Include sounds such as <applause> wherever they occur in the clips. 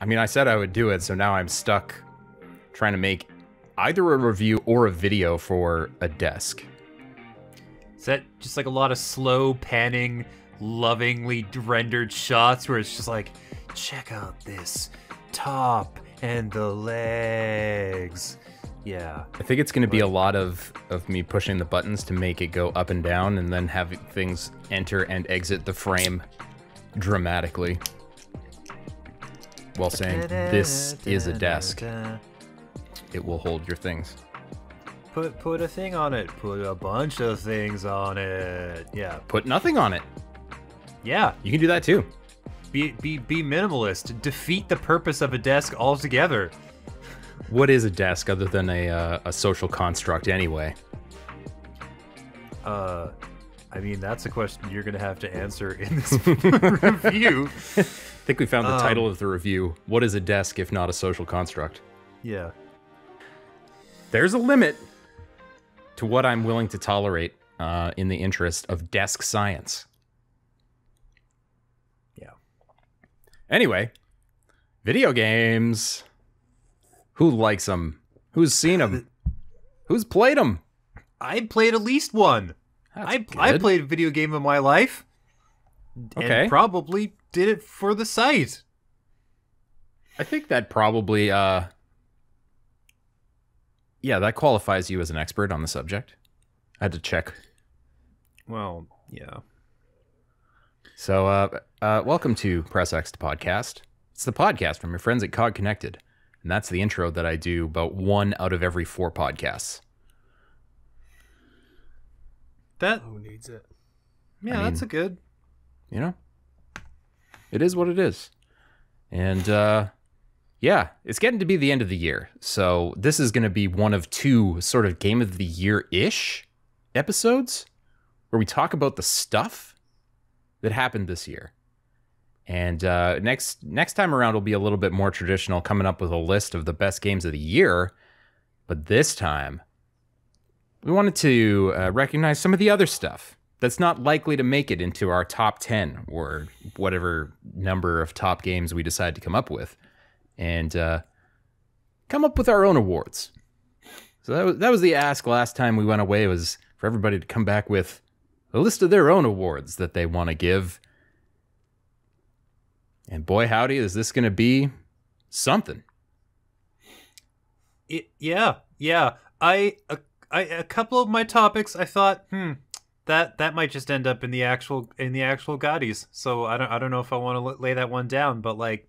I mean, I said I would do it, so now I'm stuck trying to make either a review or a video for a desk. Is that just like a lot of slow panning, lovingly rendered shots where it's just like, check out this top and the legs. Yeah. I think it's going to be a lot of of me pushing the buttons to make it go up and down and then have things enter and exit the frame dramatically while saying, This is a desk. It will hold your things. Put, put a thing on it. Put a bunch of things on it. Yeah. Put nothing on it. Yeah. You can do that too. Be, be, be minimalist. Defeat the purpose of a desk altogether. What is a desk other than a, uh, a social construct anyway? Uh, I mean, that's a question you're going to have to answer in this <laughs> review think we found the um, title of the review. What is a desk if not a social construct? Yeah. There's a limit to what I'm willing to tolerate uh, in the interest of desk science. Yeah. Anyway, video games. Who likes them? Who's seen them? Who's played them? I played at least one. That's I, good. I played a video game in my life. Okay. And probably did it for the site. I think that probably, uh, yeah, that qualifies you as an expert on the subject. I had to check. Well, yeah. So, uh, uh, welcome to Press X podcast. It's the podcast from your friends at Cog Connected, and that's the intro that I do about one out of every four podcasts. That who needs it? Yeah, I mean, that's a good. You know, it is what it is. And uh, yeah, it's getting to be the end of the year. So this is going to be one of two sort of game of the year ish episodes where we talk about the stuff that happened this year. And uh, next next time around will be a little bit more traditional, coming up with a list of the best games of the year. But this time, we wanted to uh, recognize some of the other stuff that's not likely to make it into our top 10 or whatever number of top games we decide to come up with and uh, come up with our own awards so that was, that was the ask last time we went away was for everybody to come back with a list of their own awards that they want to give and boy howdy is this going to be something it, yeah yeah i a, I a couple of my topics i thought hmm that that might just end up in the actual in the actual Gaudis. So I don't I don't know if I want to lay that one down, but like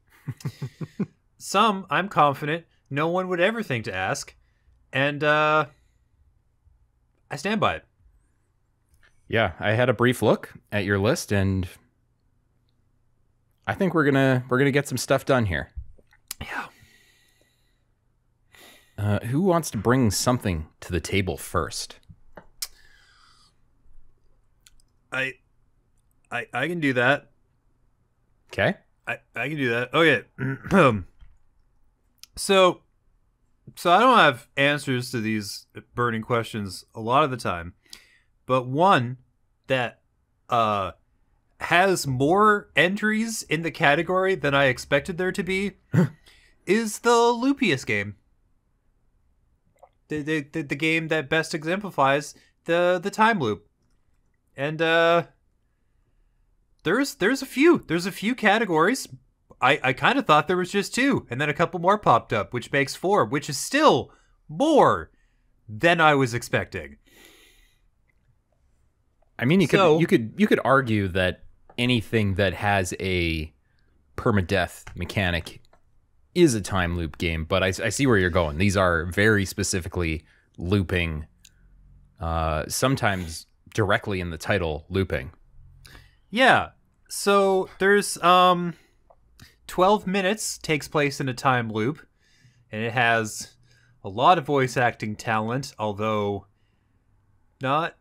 <laughs> some I'm confident no one would ever think to ask, and uh, I stand by it. Yeah, I had a brief look at your list, and I think we're gonna we're gonna get some stuff done here. Yeah. Uh, who wants to bring something to the table first? I, I, I can do that. Okay. I, I can do that. Okay. <clears throat> so, so I don't have answers to these burning questions a lot of the time, but one that uh has more entries in the category than I expected there to be <laughs> is the Lupius game. The, the, the, the game that best exemplifies the, the time loop and uh, there's there's a few there's a few categories. I I kind of thought there was just two, and then a couple more popped up, which makes four, which is still more than I was expecting. I mean, you so, could you could you could argue that anything that has a permadeath mechanic is a time loop game, but I, I, see where you're going. These are very specifically looping, uh, sometimes directly in the title looping. Yeah. So there's um 12 minutes takes place in a time loop and it has a lot of voice acting talent, although not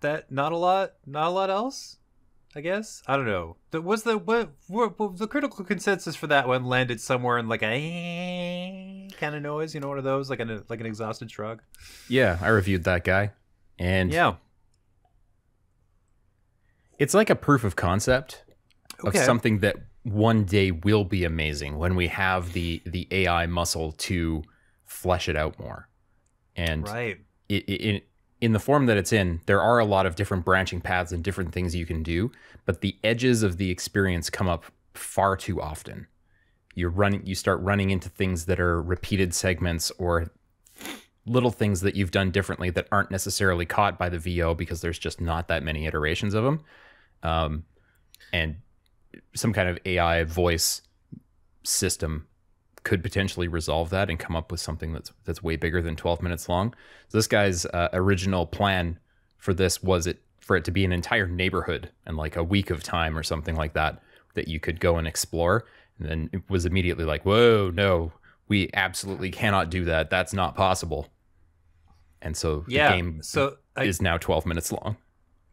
that not a lot, not a lot else. I guess I don't know. The, was the what, what, the critical consensus for that one landed somewhere in like a kind of noise, you know, one of those like an like an exhausted shrug. Yeah, I reviewed that guy, and yeah, it's like a proof of concept okay. of something that one day will be amazing when we have the the AI muscle to flesh it out more. And right. It, it, in the form that it's in, there are a lot of different branching paths and different things you can do, but the edges of the experience come up far too often. You run you start running into things that are repeated segments or little things that you've done differently that aren't necessarily caught by the VO because there's just not that many iterations of them um, and some kind of AI voice system could potentially resolve that and come up with something that's that's way bigger than 12 minutes long. So this guy's uh, original plan for this was it for it to be an entire neighborhood and like a week of time or something like that that you could go and explore. And then it was immediately like, "Whoa, no, we absolutely cannot do that. That's not possible." And so yeah, the game so I, is now 12 minutes long.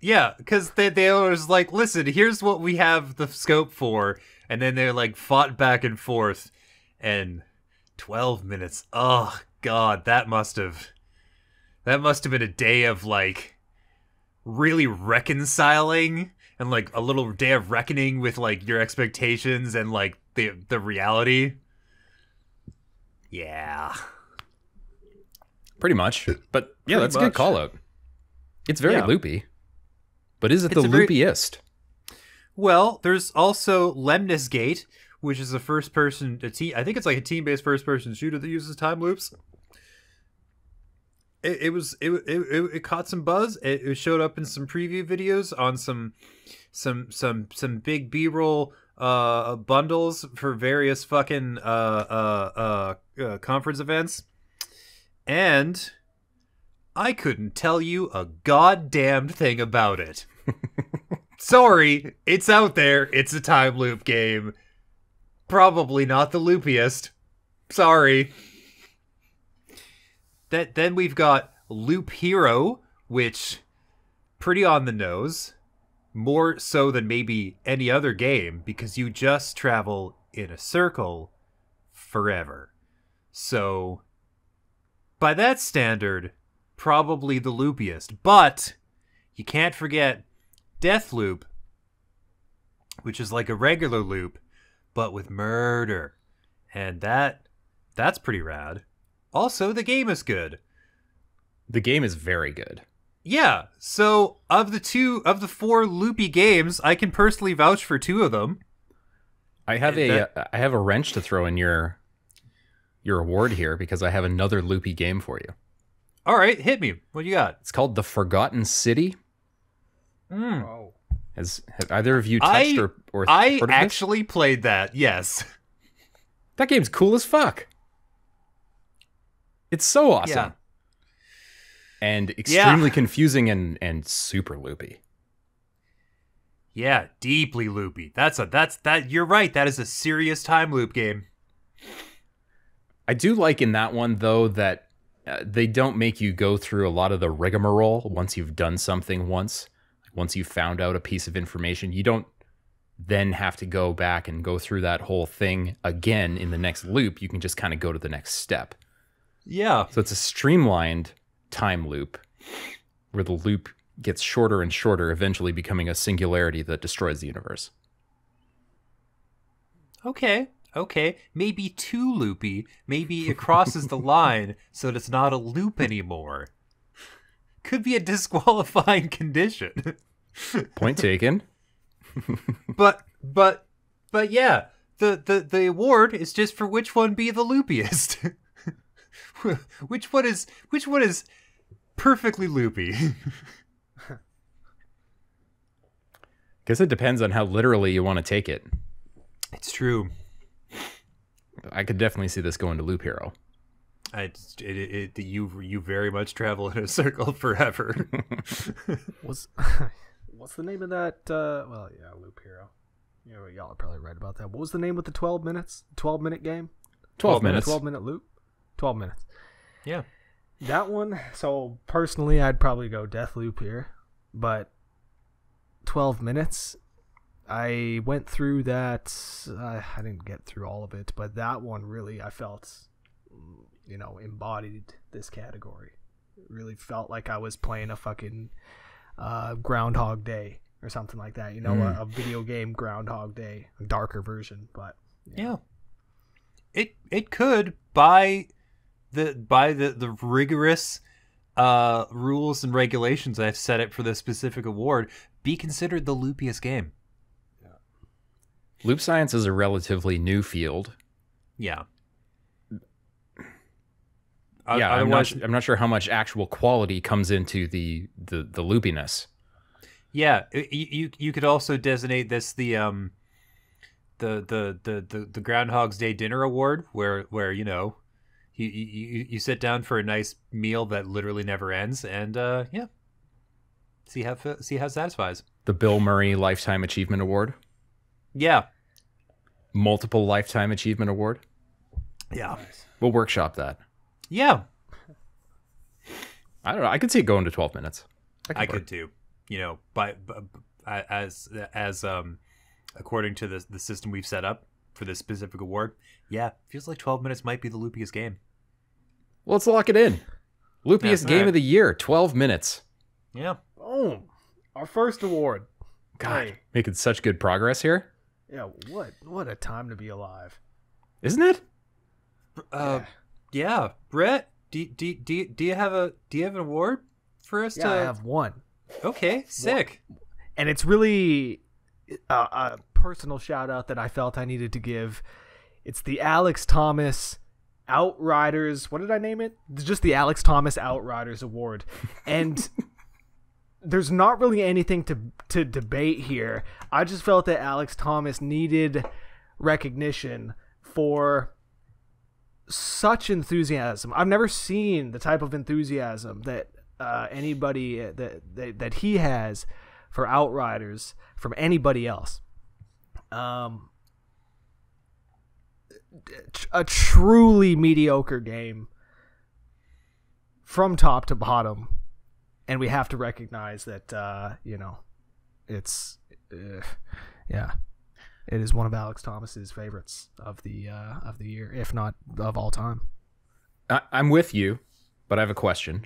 Yeah, because they they was like, listen, here's what we have the scope for, and then they like fought back and forth, and twelve minutes. Oh God, that must have that must have been a day of like really reconciling and like a little day of reckoning with like your expectations and like the the reality. Yeah. Pretty much. But yeah, Pretty that's much. a good call out. It's very yeah. loopy. But is it it's the loopiest? Very... Well, there's also Lemnis Gate, which is a first person a team, I think it's like a team based first person shooter that uses time loops. It, it was it, it, it caught some buzz. It, it showed up in some preview videos on some some some some big B roll uh, bundles for various fucking uh, uh, uh, uh, conference events, and I couldn't tell you a goddamn thing about it. Sorry, it's out there. It's a time loop game. Probably not the loopiest. Sorry. That then we've got Loop Hero, which pretty on the nose, more so than maybe any other game because you just travel in a circle forever. So by that standard, probably the loopiest. But you can't forget Death Loop, which is like a regular loop, but with murder. And that that's pretty rad. Also, the game is good. The game is very good. Yeah. So of the two of the four loopy games, I can personally vouch for two of them. I have that... Uh, have a wrench to throw in your your award here because I have another loopy game for you. All right, hit me. What you got? It's called The Forgotten City Mm. Oh. Has, have either of you touched I, or, or I actually this? played that. Yes. That game's cool as fuck. It's so awesome. Yeah. And extremely yeah. confusing and and super loopy. Yeah, deeply loopy. That's a that's that you're right. That is a serious time loop game. I do like in that one though that uh, they don't make you go through a lot of the rigmarole once you've done something once once you've found out a piece of information, you don't then have to go back and go through that whole thing again in the next loop. You can just kind of go to the next step. Yeah. So it's a streamlined time loop where the loop gets shorter and shorter, eventually becoming a singularity that destroys the universe. Okay. Okay. Maybe too loopy. Maybe it crosses the <laughs> line so that it's not a loop anymore could be a disqualifying <laughs> condition. Point taken. <laughs> but but but yeah, the, the the award is just for which one be the loopiest. <laughs> which one is which one is perfectly loopy. Guess it depends on how literally you want to take it. It's true. I could definitely see this going to Loop Hero it, it, it, you you very much travel in a circle <laughs> forever. <laughs> what's <laughs> what's the name of that? Uh, well, yeah, Loop Hero. You y'all are probably right about that. What was the name with the twelve minutes? Twelve minute game. Twelve, 12 minutes. Twelve minute loop. Twelve minutes. Yeah. That one. So personally, I'd probably go Death Loop here, but twelve minutes. I went through that. Uh, I didn't get through all of it, but that one really I felt you know, embodied this category. It really felt like I was playing a fucking uh, Groundhog Day or something like that. You know, mm. a, a, video game Groundhog Day, a darker version, but yeah. yeah. It it could by the by the the rigorous uh, rules and regulations I've set it for this specific award be considered the loopiest game. Loop science is a relatively new field. Yeah yeah, I'm not, I'm not, sure how much actual quality comes into the the, the loopiness. Yeah, you you could also designate this the um the the the the, the Groundhog's Day dinner award, where where you know you, you you sit down for a nice meal that literally never ends, and uh, yeah, see how see how satisfies. The Bill Murray Lifetime Achievement Award. Yeah. Multiple Lifetime Achievement Award. Yeah. We'll workshop that. Yeah. I don't know. I could see it going to 12 minutes. I could too. You know, but, uh, as as um according to the the system we've set up for this specific award, yeah, feels like 12 minutes might be the loopiest game. Well, let's lock it in. Loopiest yeah, game right. of the year, 12 minutes. Yeah. Boom. Oh, our first award. God, hey. making such good progress here. Yeah, what what a time to be alive. Isn't it? Uh, yeah yeah, Brett, do, do, do, do you have a do you have an award for us? Yeah, to... I have one. Okay, sick. One. And it's really a, uh, a personal shout out that I felt I needed to give. It's the Alex Thomas Outriders. What did I name it? Just the Alex Thomas Outriders Award, <laughs> and. there's not really anything to to debate here. I just felt that Alex Thomas needed recognition for such enthusiasm. I've never seen the type of enthusiasm that uh, anybody uh, that, that, that he has for Outriders from anybody else. Um, a truly mediocre game from top to bottom, and we have to recognize that uh, you know it's uh, yeah it is one of Alex Thomas's favorites of the uh, of the year, if not of all time. I, am with you, but I have a question.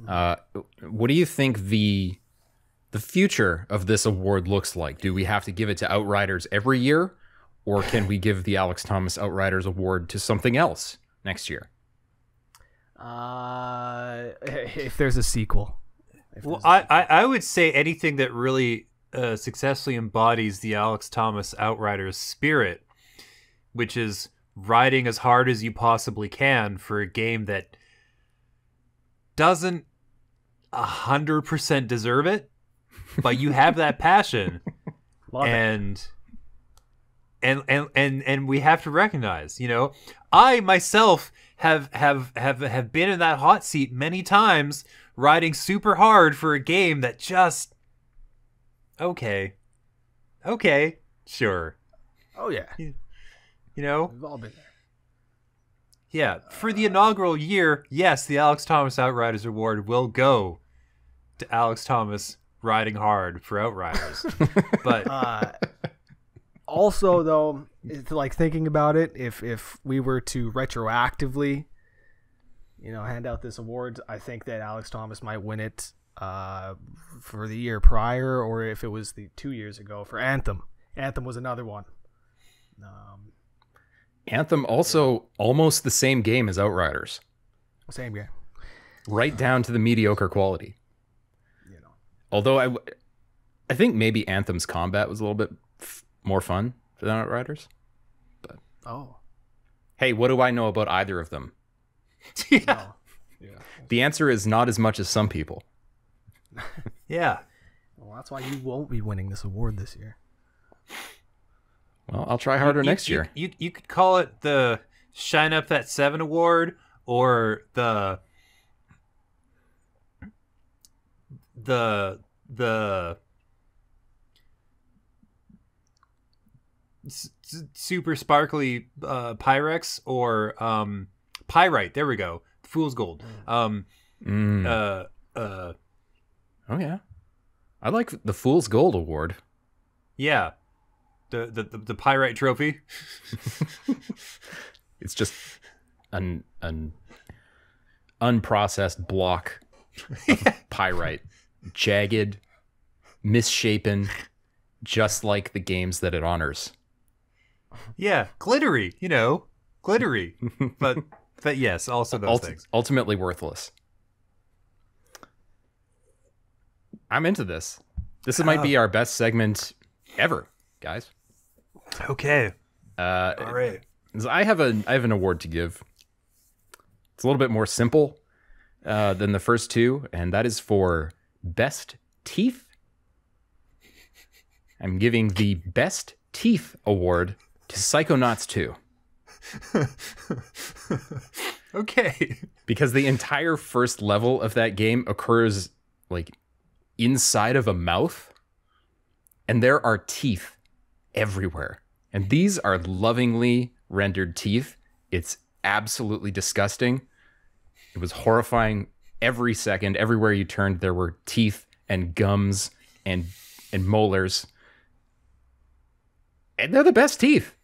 Mm-hmm. Uh, what do you think the the future of this award looks like? Do we have to give it to Outriders every year, or can we give the Alex Thomas Outriders Award to something else next year? Uh, <laughs> if there's a sequel. Well, I, I would say anything that really uh, successfully embodies the Alex Thomas Outriders spirit, which is riding as hard as you possibly can for a game that doesn't a hundred percent deserve it, but you have that <laughs> passion, and, and and and and we have to recognize, you know, I myself have have have have been in that hot seat many times, riding super hard for a game that just okay, okay, sure. Oh yeah. You, you know, we've all been there. Yeah, for the inaugural year, yes, the Alex Thomas Outriders Award will go to Alex Thomas riding hard for Outriders. <laughs> but uh, also, though, it's like thinking about it, if if we were to retroactively, you know, hand out this award, I think that Alex Thomas might win it uh, for the year prior or if it was the two years ago for Anthem. Anthem was another one. Um, Anthem also almost the same game as Outriders. Same game. Right uh, down to the mediocre quality. You know. Although I, I think maybe Anthem's combat was a little bit f- more fun than Outriders. But oh, hey, what do I know about either of them? yeah. <laughs> No. yeah. The answer is not as much as some people. <laughs> yeah. Well, that's why you won't be winning this award this year. Well, I'll try harder you, next you, year. You you could call it the Shine Up That Seven Award or the the the super sparkly uh, Pyrex or um, pyrite. There we go. Fool's gold. Mm. Um, mm. uh, uh, Oh yeah, I like the Fool's Gold Award. Yeah, the the the, the pyrite trophy. <laughs> it's just an an unprocessed block of <laughs> pyrite, jagged, misshapen, just like the games that it honors. Yeah, glittery, you know, glittery, but but yes, also those Ult- things ultimately worthless. I'm into this. This might be our best segment ever, guys. Okay. Uh, All right. I have a I have an award to give. It's a little bit more simple uh, than the first two, and that is for best teeth. I'm giving the best teeth award to Psychonauts 2. <laughs> okay. Because the entire first level of that game occurs like inside of a mouth, and there are teeth everywhere. And these are lovingly rendered teeth. It's absolutely disgusting. It was horrifying every second. Everywhere you turned, there were teeth and gums and and molars. And they're the best teeth.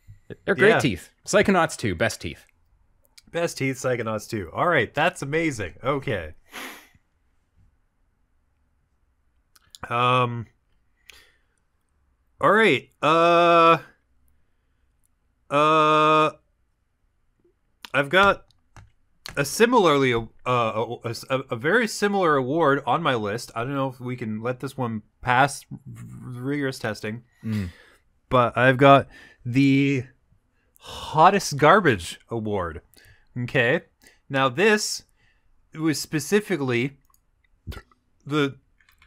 They're great yeah. teeth. Psychonauts too, best teeth. Best teeth, Psychonauts too. All right, that's amazing. Okay. Um. All right. Uh. Uh. I've got a similarly uh, a, a, a, very similar award on my list. I don't know if we can let this one pass rigorous testing, mm. but I've got the hottest garbage award. Okay, now this was specifically the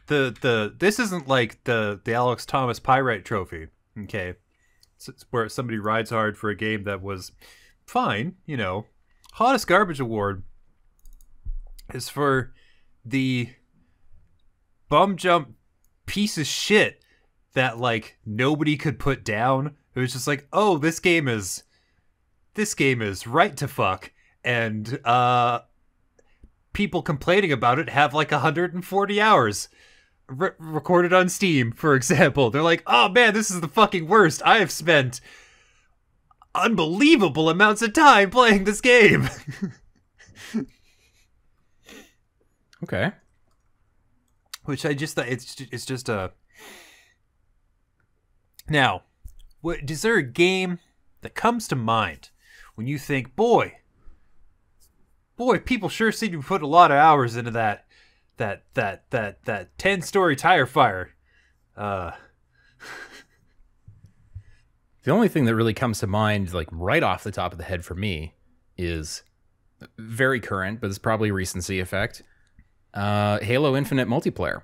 the the this isn't like the the Alex Thomas Pyrite Trophy, okay, it's, where somebody rides hard for a game that was fine, you know. Hottest garbage award is for the bum jump piece of shit that like nobody could put down. It was just like, oh, this game is this game is right to fuck, and uh, people complaining about it have like 140 hours re- recorded on Steam, for example. They're like, oh man, this is the fucking worst. I have spent unbelievable amounts of time playing this game. <laughs> okay. Which I just thought it's it's just a. Now, what is there a game that comes to mind when you think, boy, boy, people sure seem to put a lot of hours into that that that that that 10 story tire fire uh <laughs> the only thing that really comes to mind like right off the top of the head for me is very current but it's probably recency effect uh halo infinite multiplayer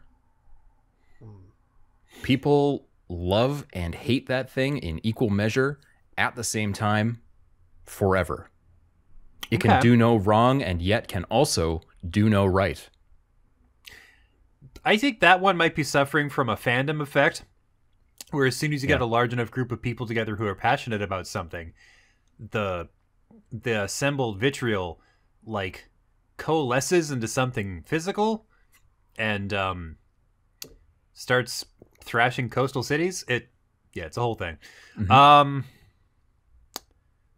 people love and hate that thing in equal measure at the same time forever it okay. can do no wrong and yet can also do no right I think that one might be suffering from a fandom effect, where as soon as you yeah. get a large enough group of people together who are passionate about something, the the assembled vitriol like coalesces into something physical and um, starts thrashing coastal cities. It yeah, it's a whole thing. Mm-hmm. Um,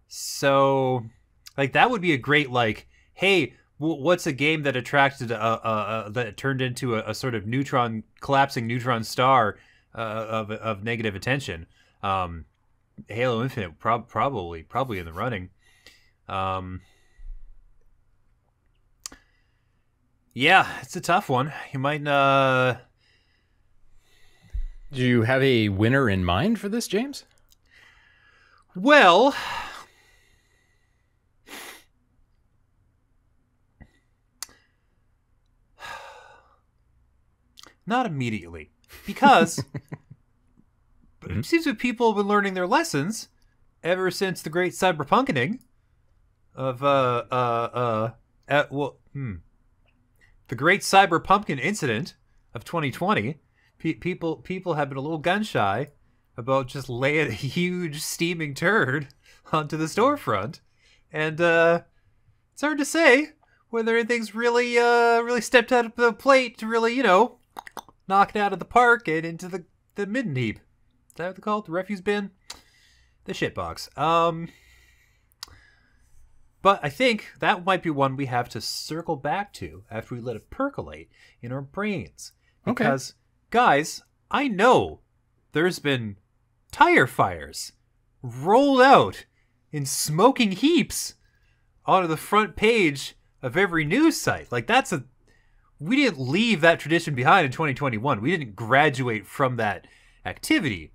so like that would be a great like hey what's a game that attracted a, a, a that turned into a, a, sort of neutron collapsing neutron star uh, of of negative attention? Um, Halo Infinite prob- probably probably in the running. Um, yeah, it's a tough one. You might. Uh... Do you have a winner in mind for this, James? Well, Not immediately, because <laughs> mm-hmm. it seems that people have been learning their lessons ever since the great cyberpunking of uh uh uh at, well hmm. the great cyber pumpkin incident of 2020 pe- people people have been a little gun shy about just laying a huge steaming turd onto the storefront and uh it's hard to say whether anything's really uh really stepped out of the plate to really you know knocked out of the park and into the the midden heap. Is that what they call it? The refuse bin? The shit box. Um But I think that might be one we have to circle back to after we let it percolate in our brains. Because okay. guys, I know there's been tire fires rolled out in smoking heaps onto the front page of every news site. Like that's a we didn't leave that tradition behind in 2021. We didn't graduate from that activity.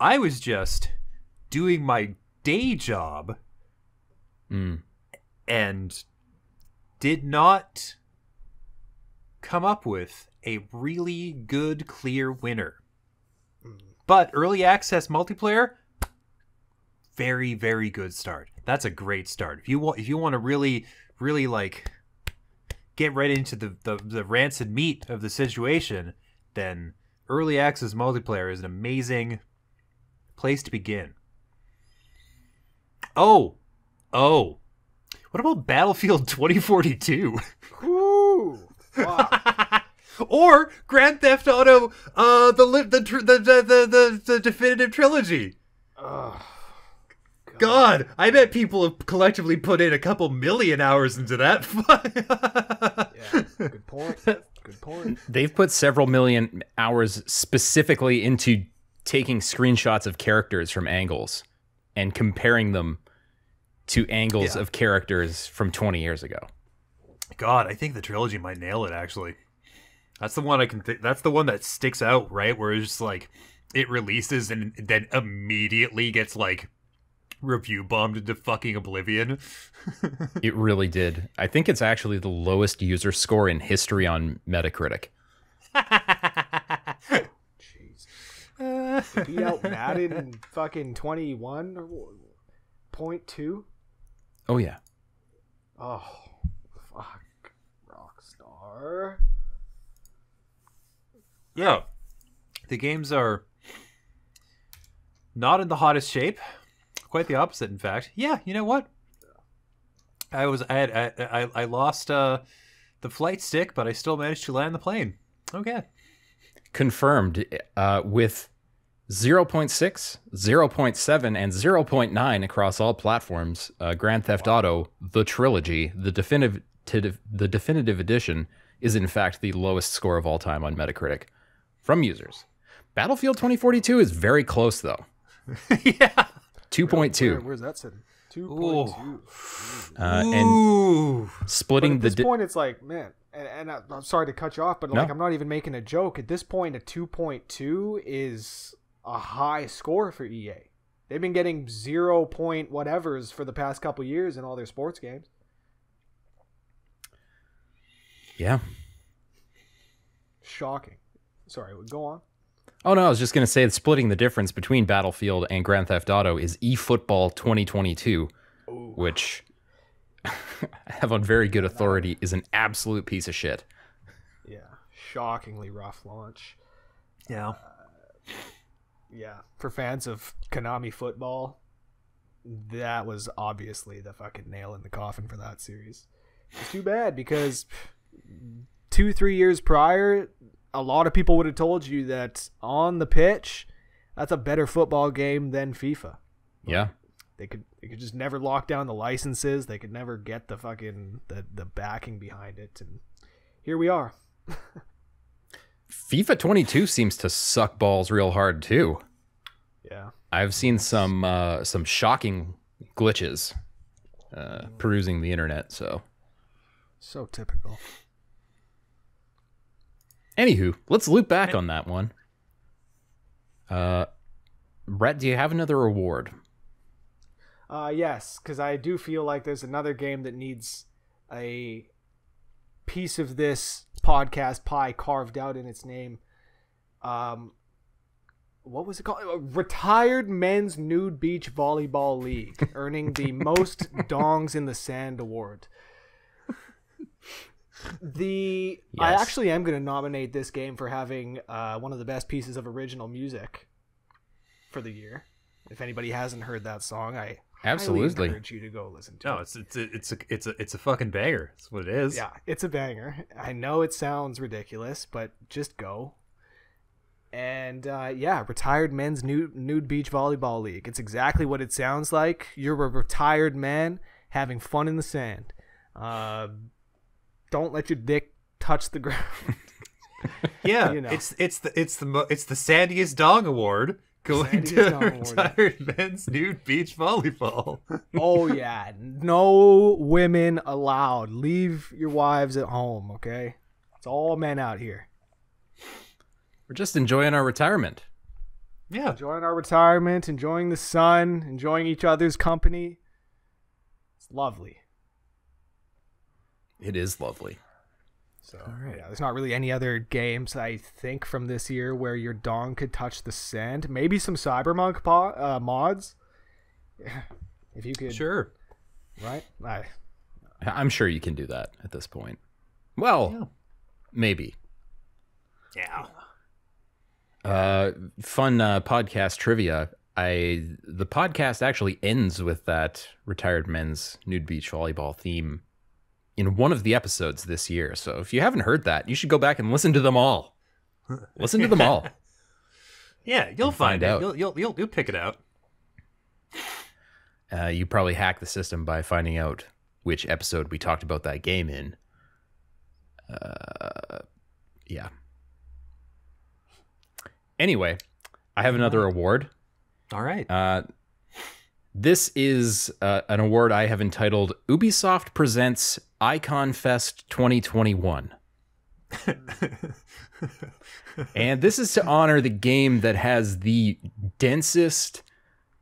I was just doing my day job mm. and did not come up with a really good, clear winner. But early access multiplayer, very, very good start. That's a great start. If you want, if you want to really, really like get right into the, the, the rancid meat of the situation, then early access multiplayer is an amazing place to begin. Oh, oh, what about Battlefield 2042? <laughs> Ooh, <laughs> or Grand Theft Auto, uh, the, the, the, the, the, the definitive trilogy. Ugh. God, I bet people have collectively put in a couple million hours into that. <laughs> yeah, good point. Good point. They've put several million hours specifically into taking screenshots of characters from angles and comparing them to angles yeah. of characters from 20 years ago. God, I think the trilogy might nail it actually. That's the one I can. Th that's the one that sticks out, right? Where it's just like it releases and then immediately gets like review bombed into fucking oblivion. <laughs> it really did. I think it's actually the lowest user score in history on Metacritic. Jeez. Uh, out Madden in fucking 21 or point Oh, yeah. Oh, fuck. Rockstar. Yeah. The games are not in the hottest shape quite the opposite, in fact. Yeah, you know what? I was I had, I, I, I lost uh, the flight stick, but I still managed to land the plane. Okay. Confirmed uh, with 0.6, 0.7, and 0.9 across all platforms. Uh, Grand Theft wow. Auto: The Trilogy, the definitive the definitive edition, is in fact the lowest score of all time on Metacritic from users. Battlefield 2042 is very close though. <laughs> yeah. 2.2. Where, where's that sitting? 2.2. Uh, and splitting but at the this di- point, it's like, man, and, and I, am sorry to cut you off, but like, I'm not even making a joke. At this point, a 2.2 is a high score for EA. They've been getting zero point whatever's for the past couple years in all their sports games. Yeah. Shocking. Sorry, go on. Oh no, I was just gonna say splitting the difference between Battlefield and Grand Theft Auto is eFootball 2022, Ooh. which I <laughs> have on very good authority is an absolute piece of shit. Yeah, shockingly rough launch. Yeah. Uh, yeah, for fans of Konami football, that was obviously the fucking nail in the coffin for that series. It's too bad because two, three years prior, a lot of people would have told you that on the pitch, that's a better football game than FIFA. Yeah. They could they could just never lock down the licenses. They could never get the fucking the, the backing behind it. And here we are. FIFA 22 seems to suck balls real hard too. Yeah. I've seen some uh, some shocking glitches uh, perusing the internet. So so typical. Anywho, let's loop back on that one. Uh, Brett, do you have another award? Uh, yes, because I do feel like there's another game that needs a piece of this podcast pie carved out in its name. Um, what was it called? Uh, Retired Men's Nude Beach Volleyball League, earning the <laughs> most Dongs in the Sand award. The yes. I actually am going to nominate this game for having uh, one of the best pieces of original music for the year. If anybody hasn't heard that song, I absolutely encourage you to go listen to. No, it. it's it's a, it's a it's a it's a fucking banger. That's what it is. Yeah, it's a banger. I know it sounds ridiculous, but just go. And uh, yeah, retired men's nude nude beach volleyball league. It's exactly what it sounds like. You're a retired man having fun in the sand. Uh, don't let your dick touch the ground. <laughs> yeah, you know. it's it's the it's the mo- it's the sandiest dong award going sandiest to <laughs> retired award. men's nude beach volleyball. <laughs> oh yeah, no women allowed. Leave your wives at home, okay? It's all men out here. We're just enjoying our retirement. Yeah, enjoying our retirement, enjoying the sun, enjoying each other's company. It's lovely it is lovely. So right. yeah, there's not really any other games I think from this year where your dong could touch the sand. Maybe some Cybermonk po- uh, mods, <sighs> if you could. Sure. Right. I, I'm sure you can do that at this point. Well, yeah. maybe. Yeah. Uh, fun uh, podcast trivia. I the podcast actually ends with that retired men's nude beach volleyball theme in one of the episodes this year. So if you haven't heard that, you should go back and listen to them all. <laughs> Listen to them all. yeah, you'll find, find, out. You'll, you'll, you'll you'll pick it out. Uh, you probably hack the system by finding out which episode we talked about that game in. Uh, yeah. Anyway, I have another award. All right. Uh, this is uh, an award I have entitled Ubisoft Presents Icon Fest 2021. <laughs> and this is to honor the game that has the densest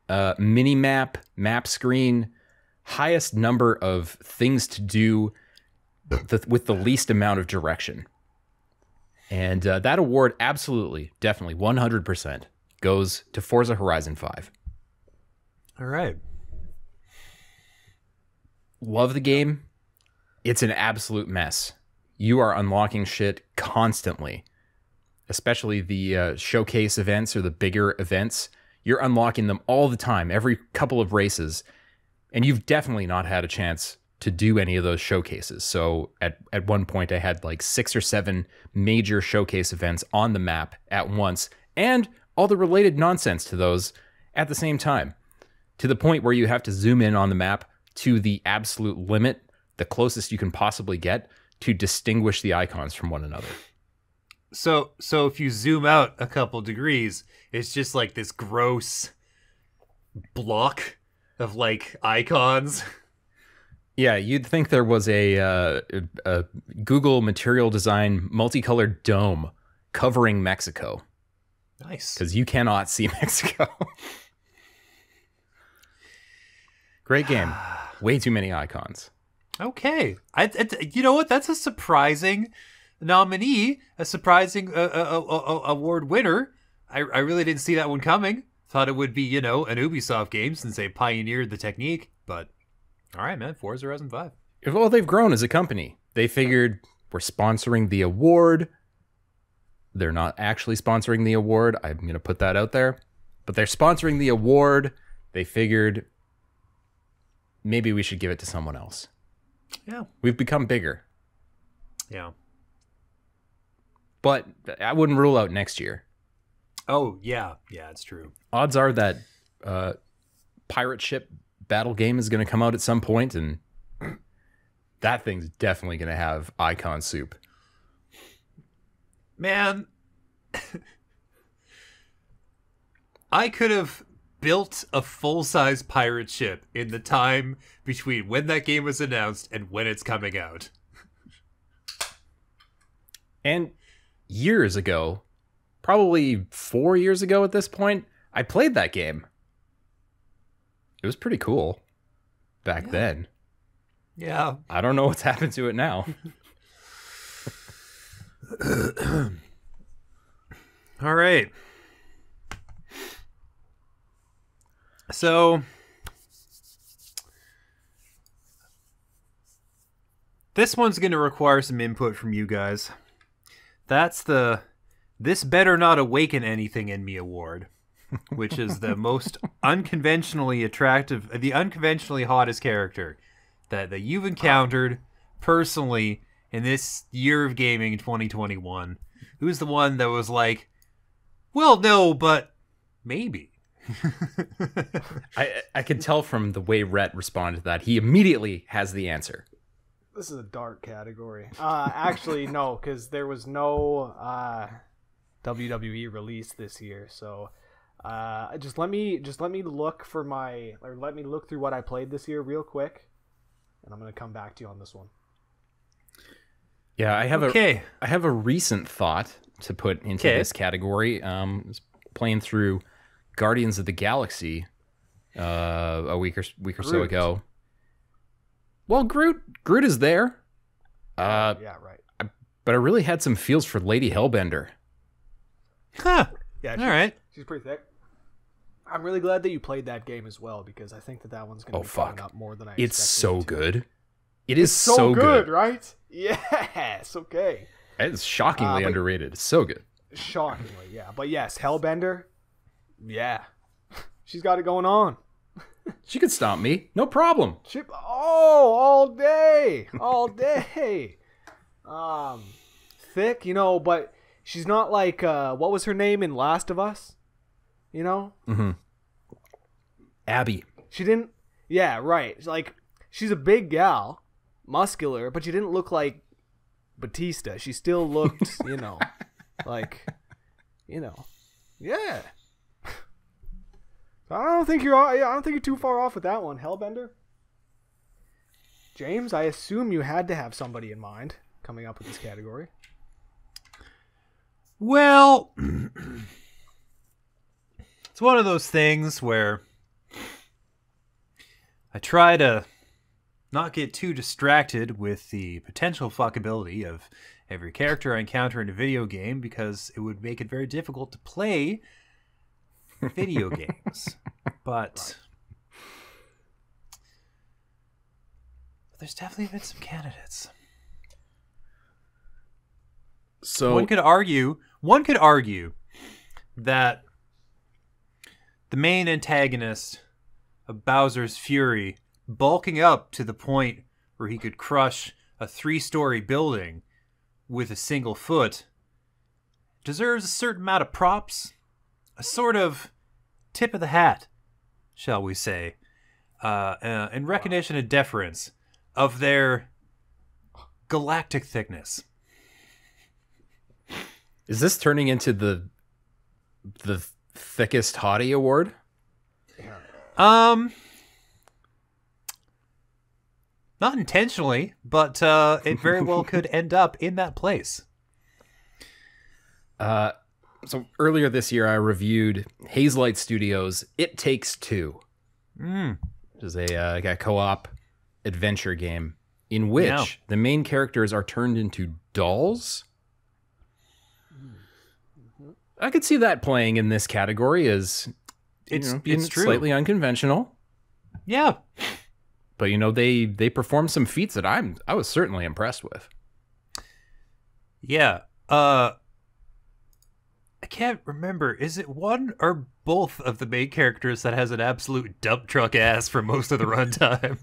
uh, mini map, map screen, highest number of things to do with the least amount of direction. And uh, that award, absolutely, definitely, 100% goes to Forza Horizon 5. All right. Love the game. It's an absolute mess. You are unlocking shit constantly, especially the uh, showcase events or the bigger events. You're unlocking them all the time, every couple of races. And you've definitely not had a chance to do any of those showcases. So at, at one point, I had like six or seven major showcase events on the map at once and all the related nonsense to those at the same time to the point where you have to zoom in on the map to the absolute limit, the closest you can possibly get to distinguish the icons from one another. So so if you zoom out a couple degrees, it's just like this gross block of like icons. <laughs> Yeah, you'd think there was a, uh, a Google material design multicolored dome covering Mexico. Nice. Because you cannot see <laughs> Mexico. Great game. Way too many icons. Okay. I, I, you know what? That's a surprising nominee, a surprising uh uh, uh, uh, uh, award winner. I, I really didn't see that one coming. Thought it would be, you know, an Ubisoft game since they pioneered the technique. But all right, man, Forza Horizon 5. If all they've grown as a company, they figured we're sponsoring the award. They're not actually sponsoring the award. I'm going to put that out there. But they're sponsoring the award. They figured maybe we should give it to someone else. Yeah. We've become bigger. Yeah. But I wouldn't rule out next year. Oh, yeah. Yeah, it's true. Odds are that uh, pirate ship battle game is going to come out at some point, and <clears throat> that thing's definitely going to have icon soup. Man. <laughs> I could have built a full size pirate ship in the time between when that game was announced and when it's coming out. and years ago, probably four years ago at this point, I played that game. It was pretty cool back yeah. then. Yeah. I don't know what's <laughs> happened to it now. <clears throat> All right. So this one's going to require some input from you guys. That's the this better not awaken anything in me award, <laughs> which is the most <laughs> unconventionally attractive the unconventionally hottest character that that you've encountered personally in this year of gaming 2021. Who's the one that was like, "Well, no, but maybe." <laughs> I I can tell from the way Rhett responded to that he immediately has the answer. This is a dark category. Uh, actually, no, because there was no uh, WWE release this year. So uh, just let me just let me look for my or let me look through what I played this year real quick, and I'm gonna come back to you on this one. Yeah, I have okay. a I have a recent thought to put into okay. this category. Um, playing through Guardians of the Galaxy uh, a week or week or Groot. so ago. Well, Groot Groot is there. Uh, oh, yeah, right. I, but I really had some feels for Lady Hellbender. Huh. Yeah. All right. She's pretty thick. I'm really glad that you played that game as well because I think that that one's going oh, to be up more than I. It's so good. It is so, so good, good, right? <laughs> Yes. Okay. It's shockingly uh, underrated. It's so good. Shockingly, yeah. But yes, Hellbender yeah. She's got it going on. she could stomp me. No problem. She, oh, all day. All day. um thick, you know, but she's not like uh what was her name in Last of Us? You know? hmm Abby. She didn't Yeah, right. Like she's a big gal, muscular, but she didn't look like Batista. She still looked, you know, <laughs> like you know. Yeah. I don't think you're. I don't think you're too far off with that one, Hellbender. James, I assume you had to have somebody in mind coming up with this category. Well, <clears throat> it's one of those things where I try to not get too distracted with the potential fuckability of every character I encounter in a video game because it would make it very difficult to play video <laughs> games, but right. there's definitely been some candidates. So one could argue, one could argue that the main antagonist of Bowser's Fury bulking up to the point where he could crush a three-story building with a single foot deserves a certain amount of props a sort of tip of the hat, shall we say, uh, uh, in recognition and deference of their galactic thickness. Is this turning into the the thickest hottie award? Um, not intentionally, but uh, it very well <laughs> could end up in that place. Uh, so earlier this year, I reviewed Hazelight Studios' "It Takes Two, mm. which is a, uh, like a co-op adventure game in which yeah. the main characters are turned into dolls. I could see that playing in this category as it's, know, it's slightly unconventional. Yeah. But you know, they they perform some feats that I'm I was certainly impressed with. Yeah. Uh I can't remember. Is it one or both of the main characters that has an absolute dump truck ass for most of the runtime?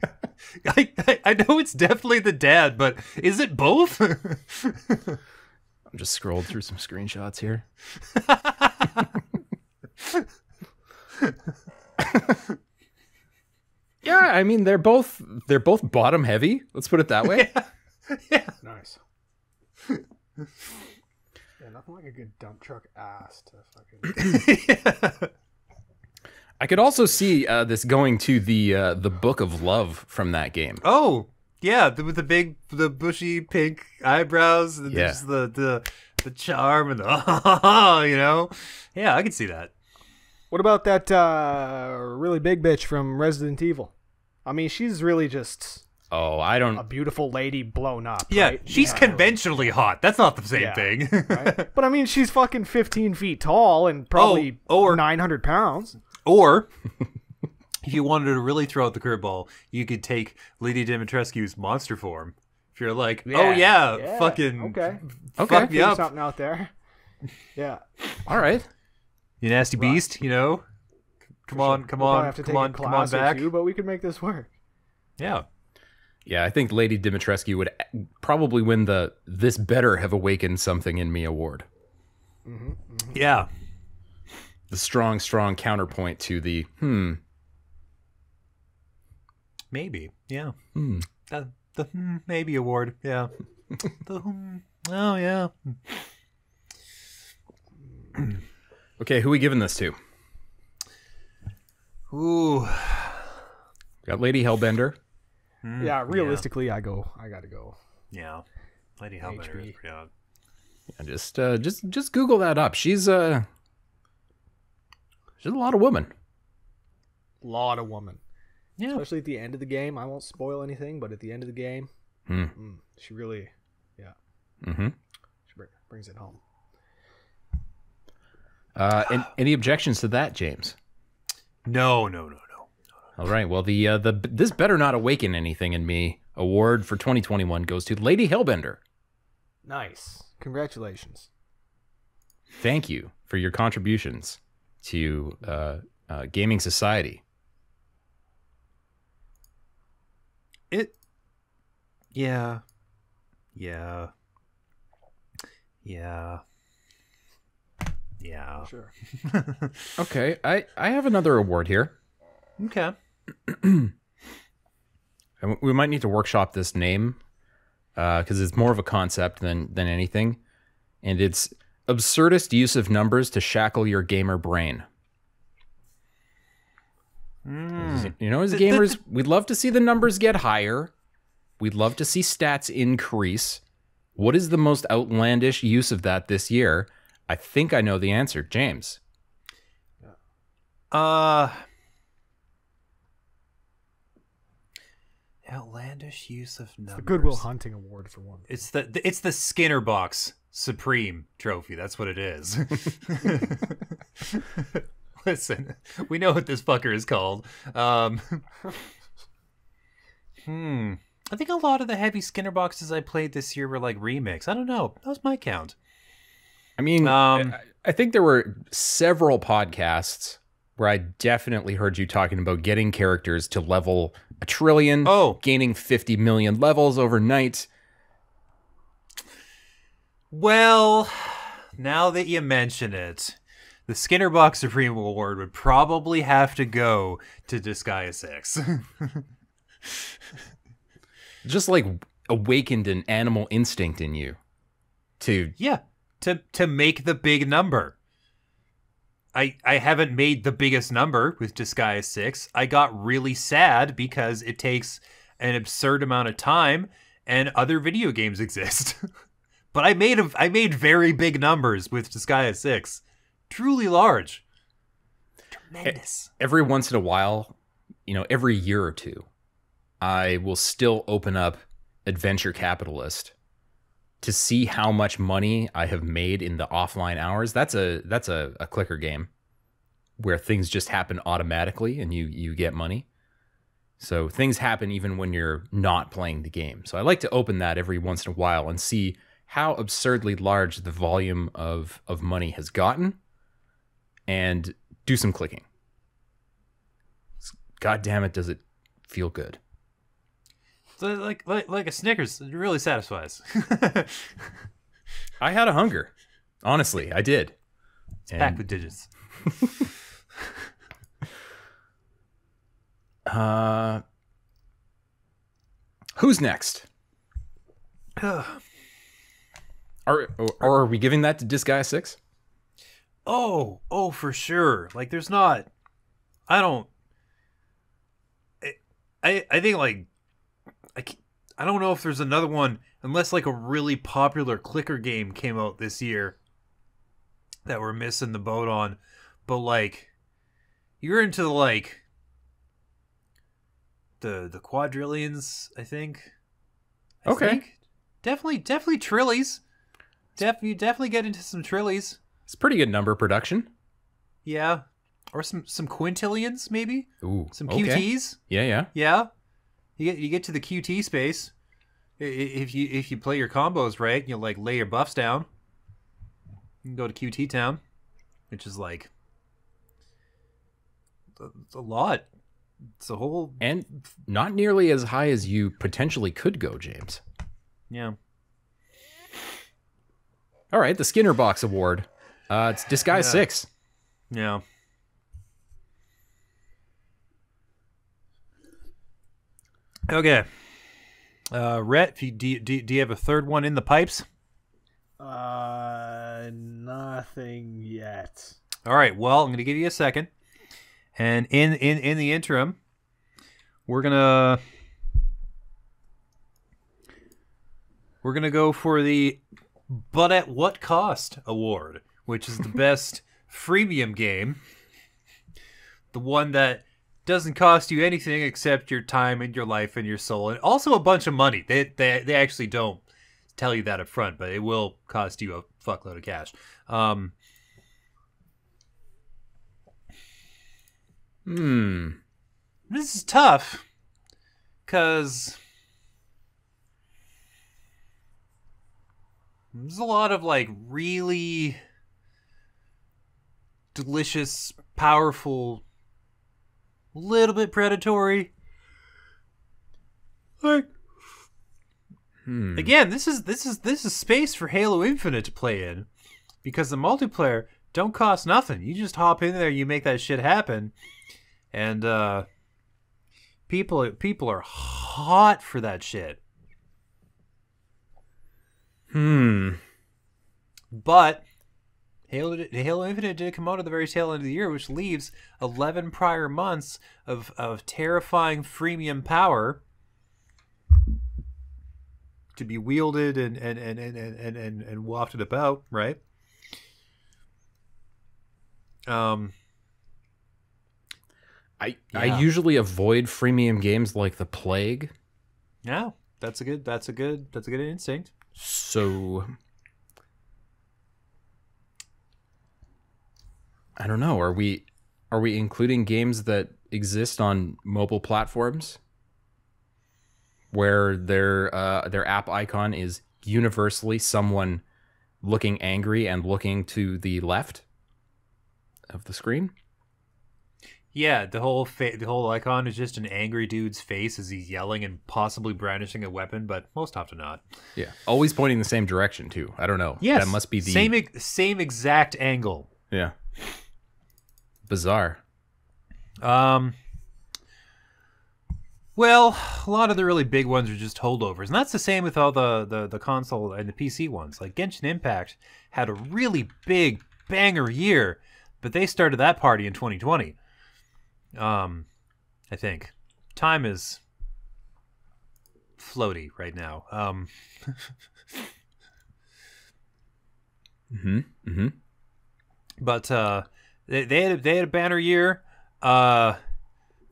<laughs> I, I, I know it's definitely the dad, but is it both? <laughs> I'm just scrolled through some screenshots here. <laughs> yeah, I mean they're both they're both bottom heavy. Let's put it that way. Yeah. yeah. Nice. <laughs> yeah, nothing like a good dump truck ass to fucking. yeah. <clears throat> I could also see uh, this going to the uh, the Book of Love from that game. Oh yeah, the, with the big, the bushy pink eyebrows, and yeah. just the the the charm and the <laughs> you know, yeah, I could see that. What about that uh, really big bitch from Resident Evil? I mean, she's really just Oh, I don't. A beautiful lady blown up. Yeah, right? she's yeah. conventionally hot. That's not the same yeah, thing. right? <laughs> But I mean, she's fucking 15 feet tall and probably oh, or 900 pounds. Or, <laughs> if you wanted to really throw out the curveball, you could take Lady Dimitrescu's monster form. If you're like, oh, yeah, oh yeah, fucking okay, fuck okay. me up. something out there. <laughs> Yeah. All right. You nasty right. beast. You know. Come on, come on, come on, come on back. Too, but we can make this work. Yeah. Yeah, I think Lady Dimitrescu would eh, probably win the "This Better Have Awakened Something in Me" award. Mm -hmm, mm -hmm. Yeah, the strong, strong counterpoint to the hmm. Maybe, yeah. Mm. Uh, the hmm, maybe award, yeah. <laughs> the hmm, oh yeah. okay, who we giving this to? Ooh, got Lady Hellbender. Mm, yeah, realistically, yeah. I go. I gotta go. Yeah, Lady Hellbender is pretty hot. Yeah, just uh, just just Google that up. She's uh, she's a lot of woman. Lot of woman. Yeah. Especially at the end of the game. I won't spoil anything, but at the end of the game, mm. Mm, she really, yeah. Mm-hmm. She brings it home. Uh, and, any objections to that, James? No, no, no, all right. Well, the uh, the this better not awaken anything in me award for 2021 goes to Lady Hellbender. Nice. Congratulations. Thank you for your contributions to uh, uh, gaming society. It. Yeah. Yeah. Yeah. Yeah. Sure. <laughs> okay. I I have another award here. Okay. <clears throat> we might need to workshop this name because uh, it's more of a concept than than anything, and it's absurdist use of numbers to shackle your gamer brain. Mm. You know, as gamers, we'd love to see the numbers get higher. We'd love to see stats increase. What is the most outlandish use of that this year? I think I know the answer, James. Uh outlandish use of numbers. It's the Goodwill Hunting Award for one. It's the it's the Skinner box supreme trophy. That's what it is. <laughs> Listen, we know what this fucker is called. Um, hmm. I think a lot of the heavy Skinner boxes I played this year were like remix. I don't know. That was my count. I mean, um, I, I think there were several podcasts where I definitely heard you talking about getting characters to level a trillion, oh, gaining 50 million levels overnight. Well, now that you mention it, the Skinner Box Supreme Award would probably have to go to Disguise X. <laughs> Just like awakened an animal instinct in you to yeah, to to make the big number. I, I haven't made the biggest number with Disguise 6. I got really sad because it takes an absurd amount of time and other video games <laughs> exist. but I made a, I made very big numbers with Disgaea 6. Truly large. Tremendous. Every once in a while, you know, every year or two, I will still open up Adventure Capitalist to see how much money I have made in the offline hours, that's a that's a, a clicker game where things just happen automatically and you you get money. So things happen even when you're not playing the game. So I like to open that every once in a while and see how absurdly large the volume of of money has gotten and do some clicking. God damn it, does it feel good. So like like like a Snickers it really satisfies. <laughs> I had a hunger. Honestly, I did. It's and... packed with digits. <laughs> uh Who's next? <sighs> are or, or are we giving that to Disguise 6? Oh, oh for sure. Like there's not I don't I I think like I I don't know if there's another one unless like a really popular clicker game came out this year that we're missing the boat on. But like you're into the, like the the quadrillions, I think. I okay. Think. Definitely definitely trillies. Def you definitely get into some trillies. It's pretty good number production. Yeah. Or some some quintillions maybe. Ooh. Some QTs. Okay. Yeah, yeah. Yeah. You get you get to the QT space if you if you play your combos right, you'll like lay your buffs down. You can go to QT Town, which is like it's a lot. It's a whole and not nearly as high as you potentially could go, James. Yeah. All right, the Skinner Box Award. Uh, it's Disguise yeah. Six. Yeah. Okay. Uh, Rhett, do, do, do you have a third one in the pipes? Uh, nothing yet. All right. Well, I'm going to give you a second, and in in in the interim, we're gonna we're gonna go for the "But at What Cost" award, which is the <laughs> best freemium game, the one that doesn't cost you anything except your time and your life and your soul, and also a bunch of money. They they they actually don't tell you that up front, but it will cost you a fuckload of cash. Um, hmm, this is tough because there's a lot of like really delicious, powerful a little bit predatory. Like hmm. Again, this is this is this is space for Halo Infinite to play in. Because the multiplayer don't cost nothing. You just hop in there, you make that shit happen. And uh people people are hot for that shit. Hmm. But Halo, Halo Infinite did come out at the very tail end of the year, which leaves 11 prior months of, of terrifying freemium power to be wielded and and and and and and, and wafted about, right? Um, I yeah. I usually avoid freemium games like the plague. Yeah, that's a good that's a good that's a good instinct. So I don't know. Are we are we including games that exist on mobile platforms where their uh, their app icon is universally someone looking angry and looking to the left of the screen? Yeah, the whole fa- the whole icon is just an angry dude's face as he's yelling and possibly brandishing a weapon, but most often not. Yeah, always pointing the same direction too. I don't know. Yes, that must be the same same exact angle. Yeah. Bizarre. Um, well, a lot of the really big ones are just holdovers, and that's the same with all the, the, the console and the PC ones. Like Genshin Impact had a really big banger year, but they started that party in 2020. Um, I think time is floaty right now. Um. hmm hmm <laughs> But uh, they, they had a, they had a banner year. Uh,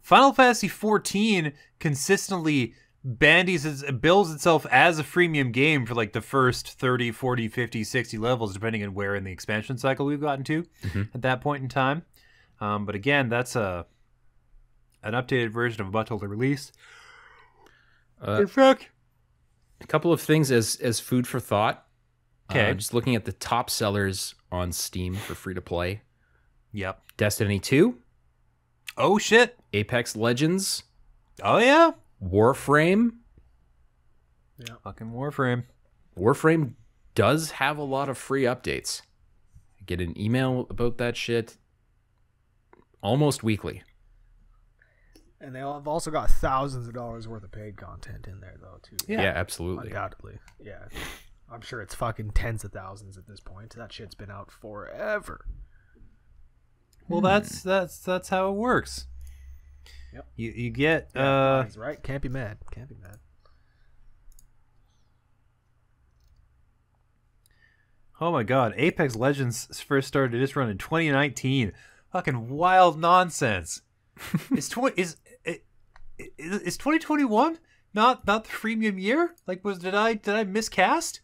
Final Fantasy 14 consistently bandies its, bills itself as a freemium game for like the first 30 40 50 60 levels depending on where in the expansion cycle we've gotten to mm-hmm. at that point in time um, but again that's a an updated version of a much older release uh, in fact a couple of things as as food for thought okay uh, just looking at the top sellers on steam for free to play Yep. Destiny 2. Oh shit. Apex Legends. Oh yeah. Warframe. Yeah. Fucking Warframe. Warframe does have a lot of free updates. I get an email about that shit almost weekly. And they have also got thousands of dollars worth of paid content in there though too. Yeah, yeah absolutely. Undoubtedly. Yeah. I'm sure it's fucking tens of thousands at this point. That shit's been out forever. Well, hmm. that's that's that's how it works. Yep. You you get yeah, uh he's right. Can't be mad. Can't be mad. Oh my god, Apex Legends first started its run in 2019. Fucking wild nonsense. <laughs> is 20 is it, is 2021 not not the freemium year? Like was did I did I miscast?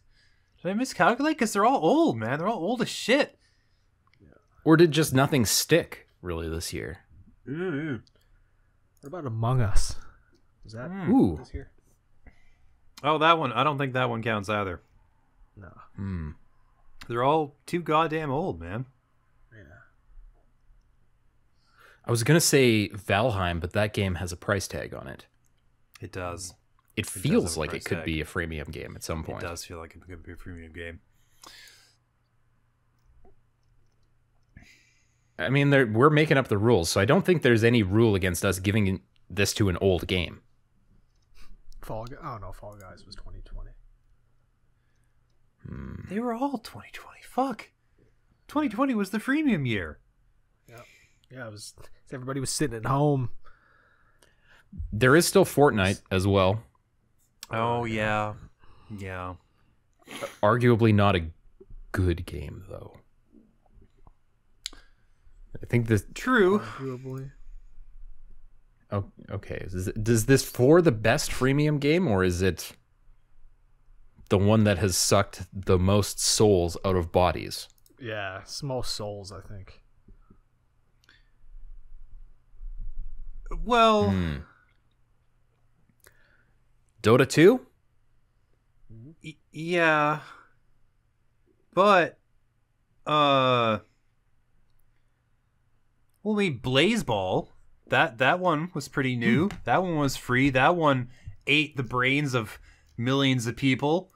Did I miscalculate? Because they're all old, man. They're all old as shit. Or did just nothing stick really this year? Mm-hmm. What about Among Us? Is that mm. Ooh. this year? Oh, that one. I don't think that one counts either. No. Hmm. They're all too goddamn old, man. Yeah. I was gonna say Valheim, but that game has a price tag on it. It does. It, it feels does like it could tag. be a freemium game at some point. It does feel like it could be a freemium game. I mean, we're making up the rules, so I don't think there's any rule against us giving this to an old game. Fall, oh no, Fall Guys was 2020. Hmm. They were all 2020. Fuck, 2020 was the freemium year. Yeah, yeah, it was. Everybody was sitting at home. There is still Fortnite as well. Oh yeah, yeah. Arguably not a good game though. I think this true. Arguably. Oh, okay. Is, does this for the best freemium game, or is it the one that has sucked the most souls out of bodies? Yeah, small souls, I think. Well, hmm. Dota 2? Y- yeah. But uh well, we Blaze Ball. That that one was pretty hmm. new. that one was free. That one ate the brains of millions of people.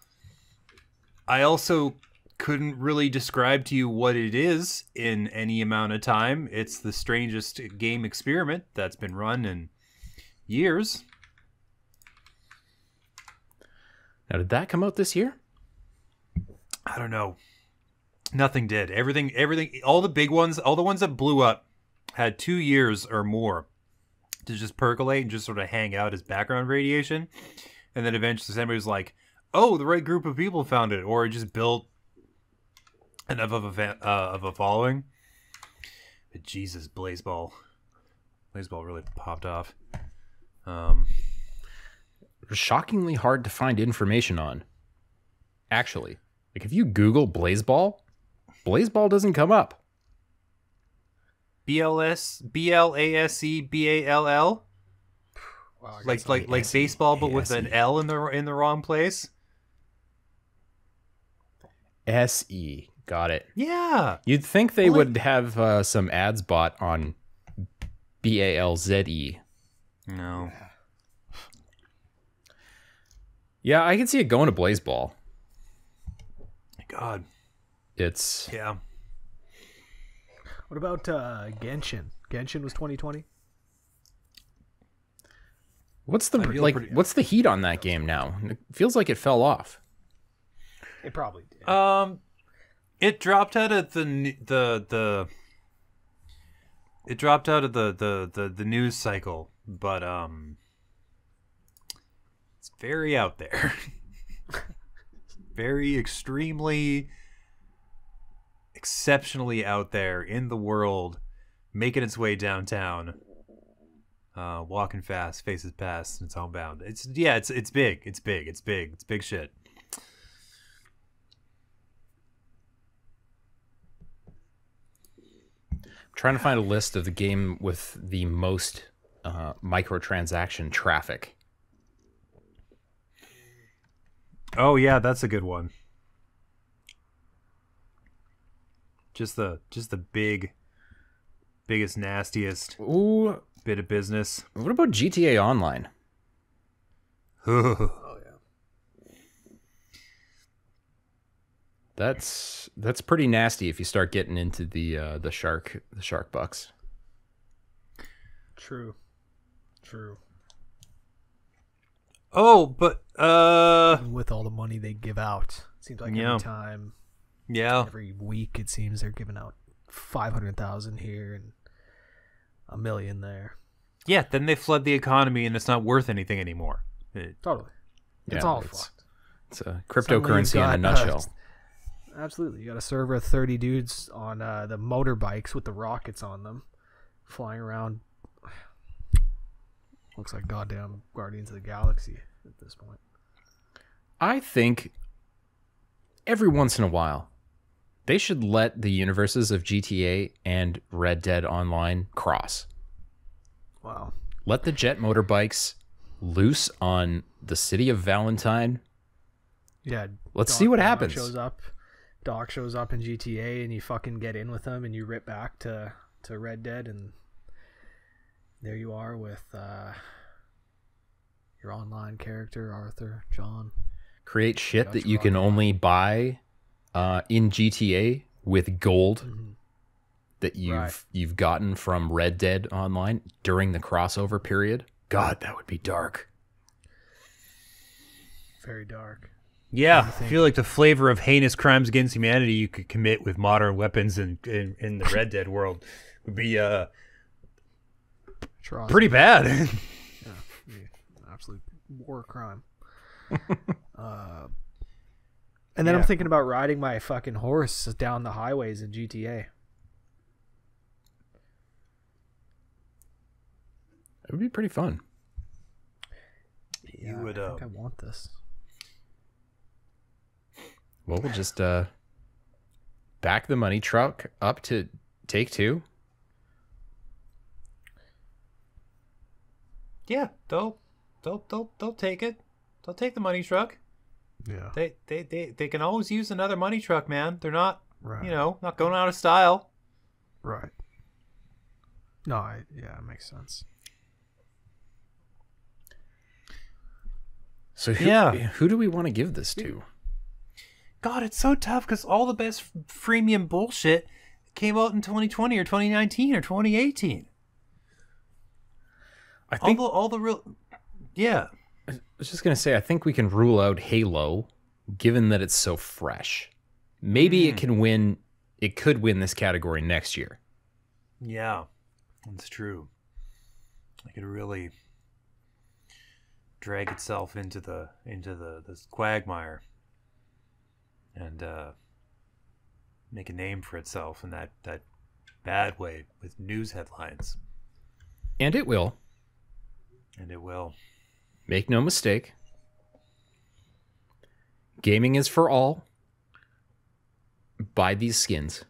I also couldn't really describe to you what it is in any amount of time. It's the strangest game experiment that's been run in years. Now, did that come out this year? I don't know. Nothing did. Everything, everything, all the big ones, all the ones that blew up had two years or more to just percolate and just sort of hang out as background radiation. And then eventually somebody was like, oh, the right group of people found it, or it just built enough of a, uh, of a following. But Jesus, Blazeball. Blazeball really popped off. Um, Shockingly hard to find information on. Actually, like if you Google Blazeball, Blazeball doesn't come up. BLS, like like like baseball, but with an L in the in the wrong place. S E, got it. Yeah, you'd think they well, would like... have uh, some ads bought on B A L Z E. No. Yeah, I can see it going to Blazeball. God, it's yeah. What about uh, Genshin? Genshin was 2020. What's the like? Pretty, what's the heat on that game now? It feels like it fell off. It probably did. Um, it dropped out of the the the. It dropped out of the the the, the news cycle, but um. It's very out there. <laughs> very extremely exceptionally out there in the world, making its way downtown, uh, walking fast, faces past, and it's homebound. It's yeah, it's it's big, it's big, it's big, it's big shit. I'm trying to find a list of the game with the most uh, microtransaction traffic. Oh yeah, that's a good one. Just the just the big, biggest nastiest Ooh, bit of business. What about GTA Online? <laughs> oh yeah. That's that's pretty nasty if you start getting into the uh, the shark the shark bucks. True. True. Oh, but uh with all the money they give out, seems like yeah. every time yeah. Every week it seems they're giving out five hundred thousand here and a million there. Yeah, then they flood the economy and it's not worth anything anymore. It, totally. It's all it's, fucked. It's a cryptocurrency got, in a nutshell. Uh, absolutely. You got a server of 30 dudes on uh, the motorbikes with the rockets on them flying around. Looks like goddamn Guardians of the Galaxy at this point. I think every once in a while they should let the universes of GTA and Red Dead Online cross. Wow. Let the jet motorbikes loose on the city of Valentine. Yeah. Let's Doc, see what happens. Doc shows up. Doc shows up in GTA and you fucking get in with him and you rip back to to Red Dead and there you are with uh, your online character Arthur, John. Create shit Dutch that you can only buy uh, in GTA with gold mm-hmm. that you've right. you've gotten from Red Dead Online during the crossover period. God, that would be dark. Very dark. Yeah, I feel like the flavor of heinous crimes against humanity you could commit with modern weapons in in, in the Red Dead world would be uh Atrocity. pretty bad. <laughs> yeah, yeah, absolute war crime. <laughs> uh, and then yeah. I'm thinking about riding my fucking horse down the highways in GTA. It would be pretty fun. Yeah, you would. I uh, I want this. Well, we'll just uh, back the money truck up to take two. Yeah, they'll they'll they'll they'll take it. They'll take the money truck. Yeah. They, they they they can always use another money truck, man. They're not right. you know, not going out of style. Right. No, I, yeah, it makes sense. So who, yeah. who do we want to give this to? God, it's so tough because all the best freemium bullshit came out in 2020 or 2019 or 2018. I think all the, all the real, yeah. I was just going to say, I think we can rule out Halo, given that it's so fresh. Maybe mm. it hmm. can win, it could win this category next year. Yeah, that's true. It could really drag itself into the into the this quagmire and uh, make a name for itself in that that bad way with news headlines. And it will. And it will. Make no mistake, gaming is for all. Buy these skins.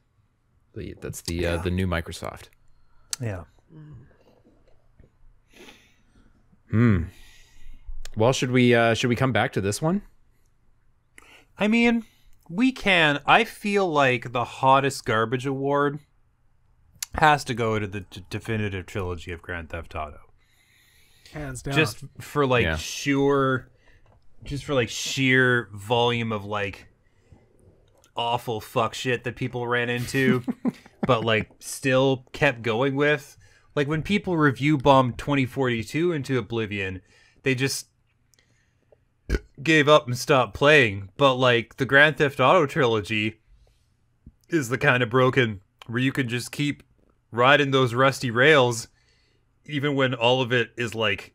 That's the uh, yeah. uh, the new Microsoft. Yeah. Hmm. Well, should we uh, should we come back to this one? I mean, we can. I feel like the hottest garbage award has to go to the definitive trilogy of Grand Theft Auto hands down. Just for like yeah. sure, just for like sheer volume of like awful fuck shit that people ran into, <laughs> but like still kept going with. Like when people review bomb 2042 into oblivion, they just gave up and stopped playing. But like the Grand Theft Auto trilogy is the kind of broken where you can just keep riding those rusty rails even when all of it is like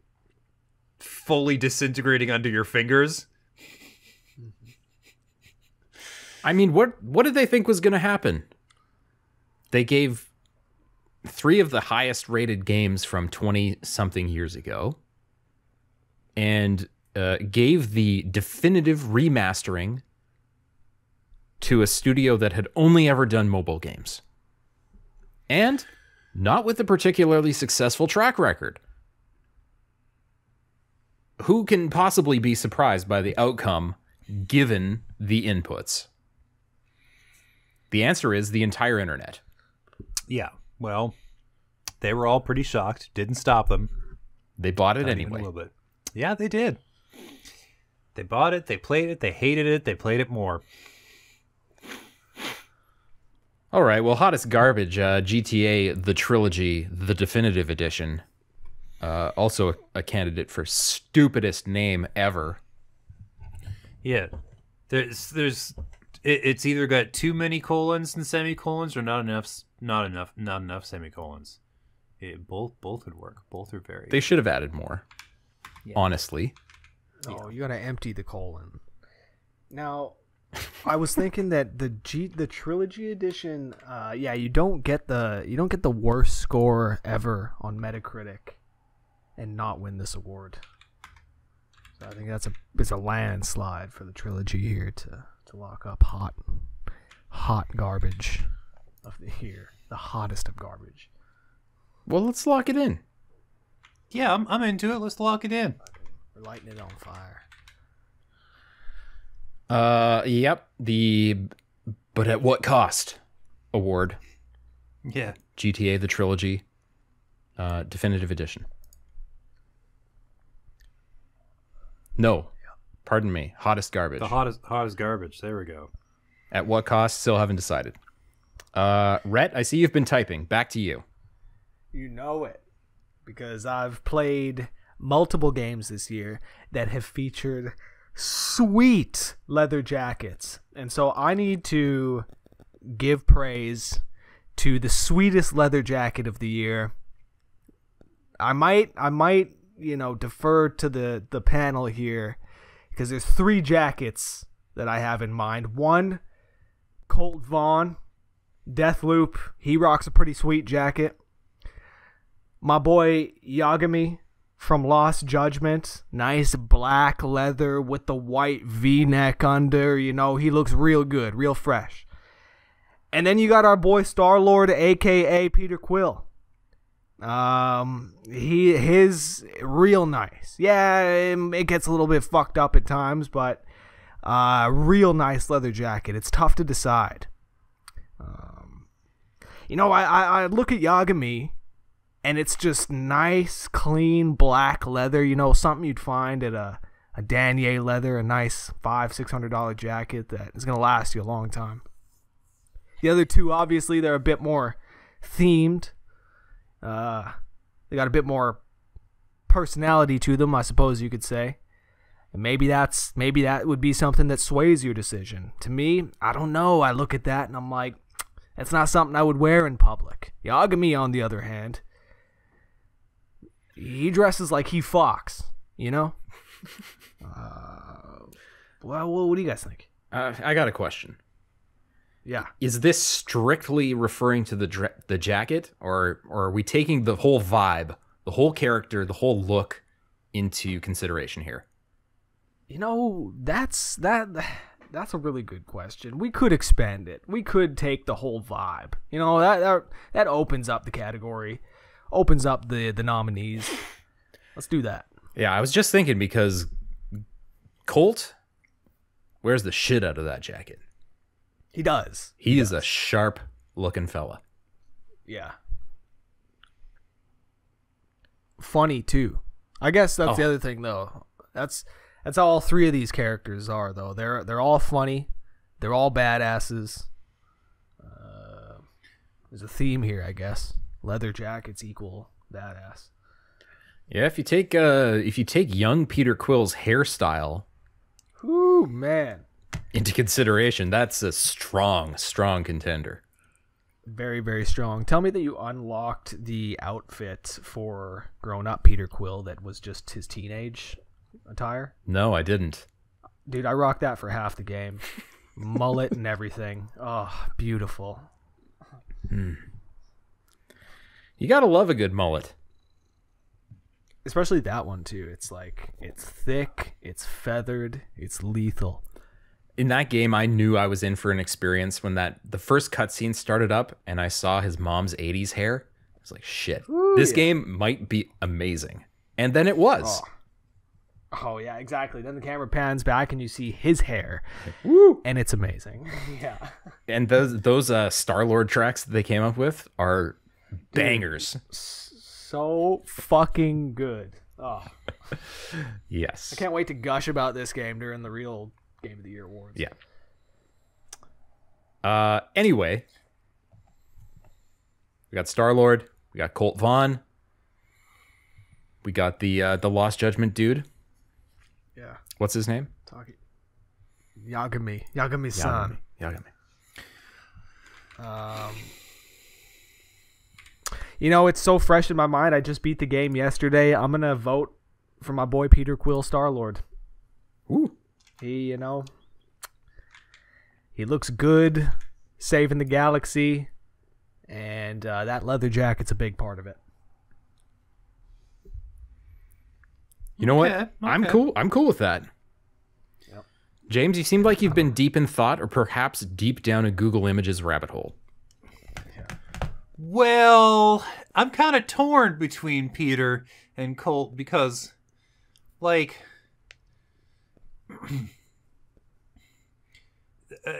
fully disintegrating under your fingers. I mean, what what did they think was going to happen? They gave three of the highest rated games from 20 something years ago and uh, gave the definitive remastering to a studio that had only ever done mobile games. And not with a particularly successful track record. Who can possibly be surprised by the outcome given the inputs? The answer is the entire internet. Yeah. Well, they were all pretty shocked. Didn't stop them. They bought it Not anyway. A little bit. Yeah, they did. They bought it. They played it. They hated it. They played it more. All right. Well, hottest garbage. Uh, GTA: The Trilogy, the definitive edition. Uh, also a, a, candidate for stupidest name ever. Yeah, there's there's it, it's either got too many colons and semicolons or not enough not enough not enough semicolons. It, both both would work. Both are very. They should have added more. Yeah. Honestly. Oh, you gotta empty the colon. Now I was thinking that the G the trilogy edition, uh, yeah, you don't get the you don't get the worst score ever on Metacritic, and not win this award. So I think that's a it's a landslide for the trilogy here to to lock up hot, hot garbage of the year, the hottest of garbage. Well, let's lock it in. Yeah, I'm I'm into it. Let's lock it in. We're lighting it on fire. Uh, yep. The but at what cost award? Yeah. GTA the trilogy, uh, definitive edition. No, pardon me. Hottest garbage. The hottest hottest garbage. There we go. At what cost? Still haven't decided. Uh, Rhett, I see you've been typing. Back to you. You know it because I've played multiple games this year that have featured sweet leather jackets. And so I need to give praise to the sweetest leather jacket of the year. I might I might, you know, defer to the the panel here because there's three jackets that I have in mind. One Colt Vaughn, Deathloop, he rocks a pretty sweet jacket. My boy Yagami from Lost Judgment. Nice black leather with the white V neck under. You know, he looks real good, real fresh. And then you got our boy Star Lord, aka Peter Quill. Um, he his real nice. Yeah, um, it, gets a little bit fucked up at times, but uh, real nice leather jacket. It's tough to decide. Um, you know, I, I, I look at Yagami and it's just nice, clean black leather. You know, something you'd find at a a Danier leather, a nice five six hundred dollar jacket that is gonna last you a long time. The other two, obviously, they're a bit more themed. Uh, they got a bit more personality to them, I suppose you could say. And maybe that's maybe that would be something that sways your decision. To me, I don't know. I look at that and I'm like, that's not something I would wear in public. Yagami, on the other hand, he dresses like he Fox, you know. <laughs> uh, well, what do you guys think? Uh, I got a question. Yeah, is this strictly referring to the the jacket, or or are we taking the whole vibe, the whole character, the whole look into consideration here? You know, that's that. <sighs> That's a really good question. We could expand it. We could take the whole vibe. You know, that that, that opens up the category opens up the the nominees. Let's do that. Yeah, I was just thinking because Colt wears the shit out of that jacket. He does. He, he is does. a sharp looking fella. Yeah. Funny too. I guess that's oh. the other thing though. That's that's how all three of these characters are though. They're they're all funny. They're all badasses. Uh, there's a theme here, I guess leather jackets equal badass. Yeah, if you take uh if you take young Peter Quill's hairstyle, ooh man, into consideration, that's a strong, strong contender. Very, very strong. Tell me that you unlocked the outfit for grown up Peter Quill that was just his teenage attire. No, I didn't. Dude, I rocked that for half the game. <laughs> Mullet and everything. Oh, beautiful. Hmm. You gotta love a good mullet. Especially that one too. It's like it's thick, it's feathered, it's lethal. In that game, I knew I was in for an experience when that the first cutscene started up and I saw his mom's 80s hair. I was like, shit, Ooh, this yeah. game might be amazing. And then it was. Oh. oh. yeah, exactly. Then the camera pans back and you see his hair. and it's amazing. <laughs> yeah. And those those uh, Star Lord tracks that they came up with are bangers. So fucking good. Oh. <laughs> yes. I can't wait to gush about this game during the real Game of the Year awards. Yeah. Uh, anyway, we got Star Lord. We got Colt Vaughn. We got the uh, the Lost Judgment dude. Yeah. What's his name? Yagami. Yagami-san. Yagami. Yagami. Um, you know, it's so fresh in my mind. I just beat the game yesterday. I'm gonna vote for my boy Peter Quill Star Lord. Ooh. He, you know, he looks good, saving the galaxy, and uh, that leather jacket's a big part of it. You know what? Okay. I'm cool. I'm cool with that. Yep. James, you seem like you've been deep in thought, or perhaps deep down a Google Images rabbit hole. Well, I'm kind of torn between Peter and Colt because, like, <clears throat> uh, uh,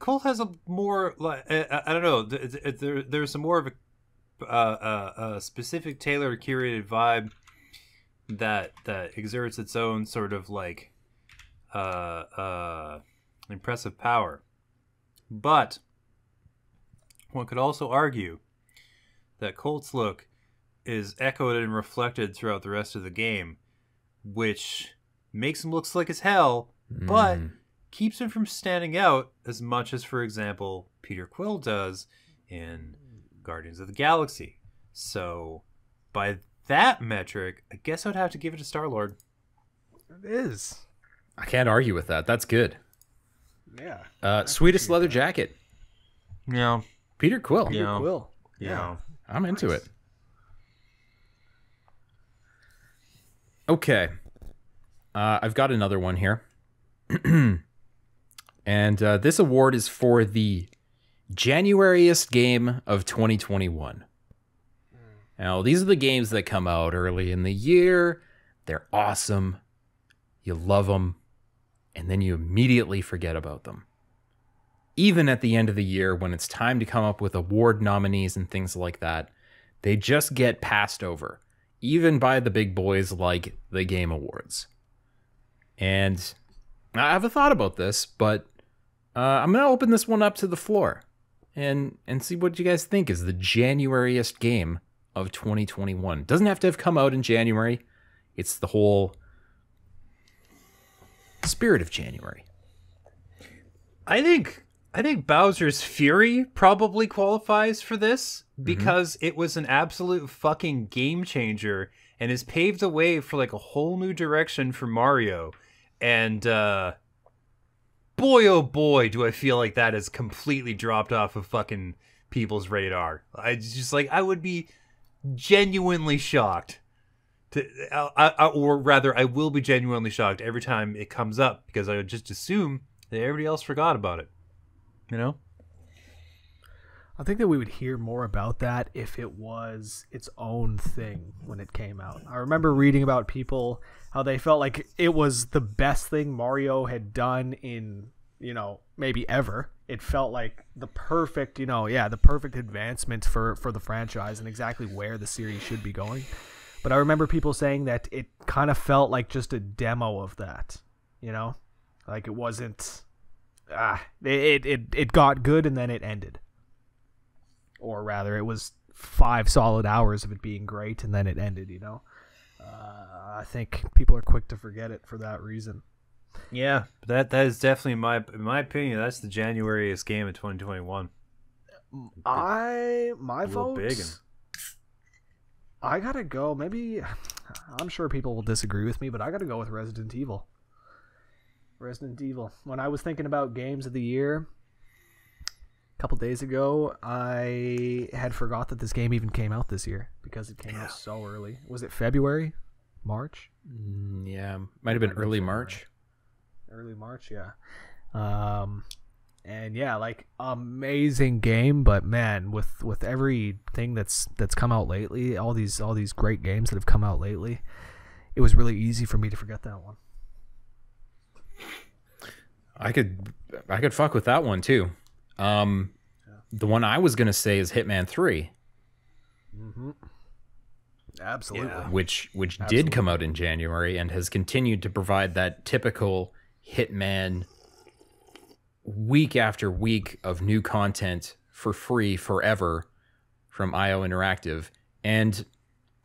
Colt has a more like I, don't know. There, there's a more of a, uh, a uh, uh, specific tailored, curated vibe that that exerts its own sort of like uh, uh, impressive power, but one could also argue that Colt's look is echoed and reflected throughout the rest of the game, which makes him look slick as hell, mm. but hmm. keeps him from standing out as much as, for example, Peter Quill does in Guardians of the Galaxy. So, by that metric, I guess I'd have to give it to Star Lord. It is. I can't argue with that. That's good. Yeah. Uh, sweetest leather that. jacket. Yeah. Peter Quill. Peter yeah. Quill. Yeah. yeah. I'm into nice. it. Okay. Uh, I've got another one here. <clears throat> and uh, this award is for the Januariest game of 2021. Now, these are the games that come out early in the year. They're awesome. You love them. And then you immediately forget about them even at the end of the year when it's time to come up with award nominees and things like that, they just get passed over, even by the big boys like the Game Awards. And I have a thought about this, but uh, I'm going to open this one up to the floor and and see what you guys think is the Januariest game of 2021. Doesn't have to have come out in January. It's the whole spirit of January. I think I think Bowser's Fury probably qualifies for this mm-hmm. because mm-hmm. it was an absolute fucking game changer and has paved the way for like a whole new direction for Mario. And uh boy oh boy do I feel like that has completely dropped off of fucking people's radar. I just like I would be genuinely shocked to, I, uh, I, uh, uh, or rather I will be genuinely shocked every time it comes up because I would just assume that everybody else forgot about it you know i think that we would hear more about that if it was its own thing when it came out i remember reading about people how they felt like it was the best thing mario had done in you know maybe ever it felt like the perfect you know yeah the perfect advancement for for the franchise and exactly where the series should be going but i remember people saying that it kind of felt like just a demo of that you know like it wasn't ah, it, it it got good and then it ended. Or rather, it was five solid hours of it being great and then it ended. You know, uh, I think people are quick to forget it for that reason. Yeah, that that is definitely my my opinion. That's the Januaryest game of 2021. I my vote. And... I gotta go. Maybe I'm sure people will disagree with me, but I gotta go with Resident Evil. Resident Evil. When I was thinking about games of the year a couple days ago, I had forgot that this game even came out this year because it came yeah. out so early. Was it February? March? Mm, yeah, might have been early March. Early March, yeah. Um, and yeah, like amazing game, but man, with with everything that's that's come out lately, all these all these great games that have come out lately, it was really easy for me to forget that one. I could I could fuck with that one too. Um, yeah. the one I was gonna say is Hitman 3 hmm Absolutely. Yeah. Which which Absolutely. did come out in January and has continued to provide that typical Hitman week after week of new content for free forever from IO Interactive. And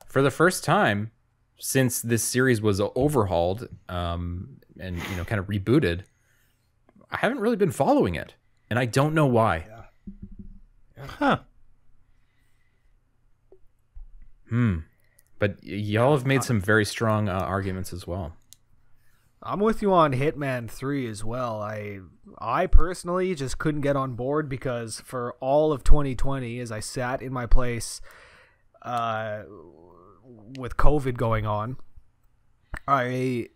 for the first time since this series was overhauled um, and you know kind of rebooted, I haven't really been following it, and I don't know why. Yeah. Yeah. Huh. Hmm. But y'all have made uh, some very strong uh, arguments as well. I'm with you on Hitman 3 as well. I I personally just couldn't get on board because for all of 2020 as I sat in my place uh, with COVID going on, I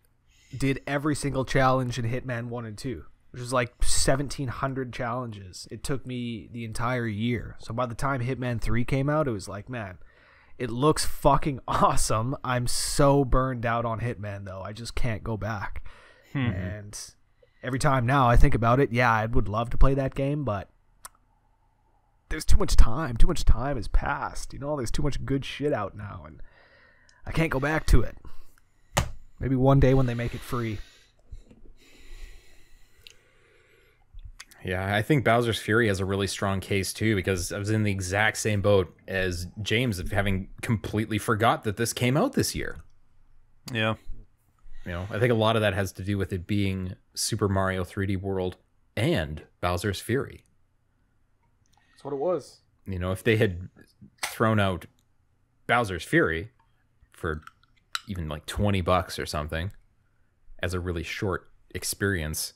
did every single challenge in Hitman 1 and 2 which was like 1700 challenges. It took me the entire year. So by the time Hitman 3 came out, it was like, man, it looks fucking <laughs> awesome. I'm so burned out on Hitman though. I just can't go back. Hmm. And every time now I think about it, yeah, I would love to play that game, but there's too much time. Too much time has passed. You know, there's too much good shit out now and I can't go back to it. Maybe one day when they make it free. Yeah, I think Bowser's Fury has a really strong case too because I was in the exact same boat as James of having completely forgot that this came out this year. Yeah. You know, I think a lot of that has to do with it being Super Mario 3D World and Bowser's Fury. That's what it was. You know, if they had thrown out Bowser's Fury for even like 20 bucks or something as a really short experience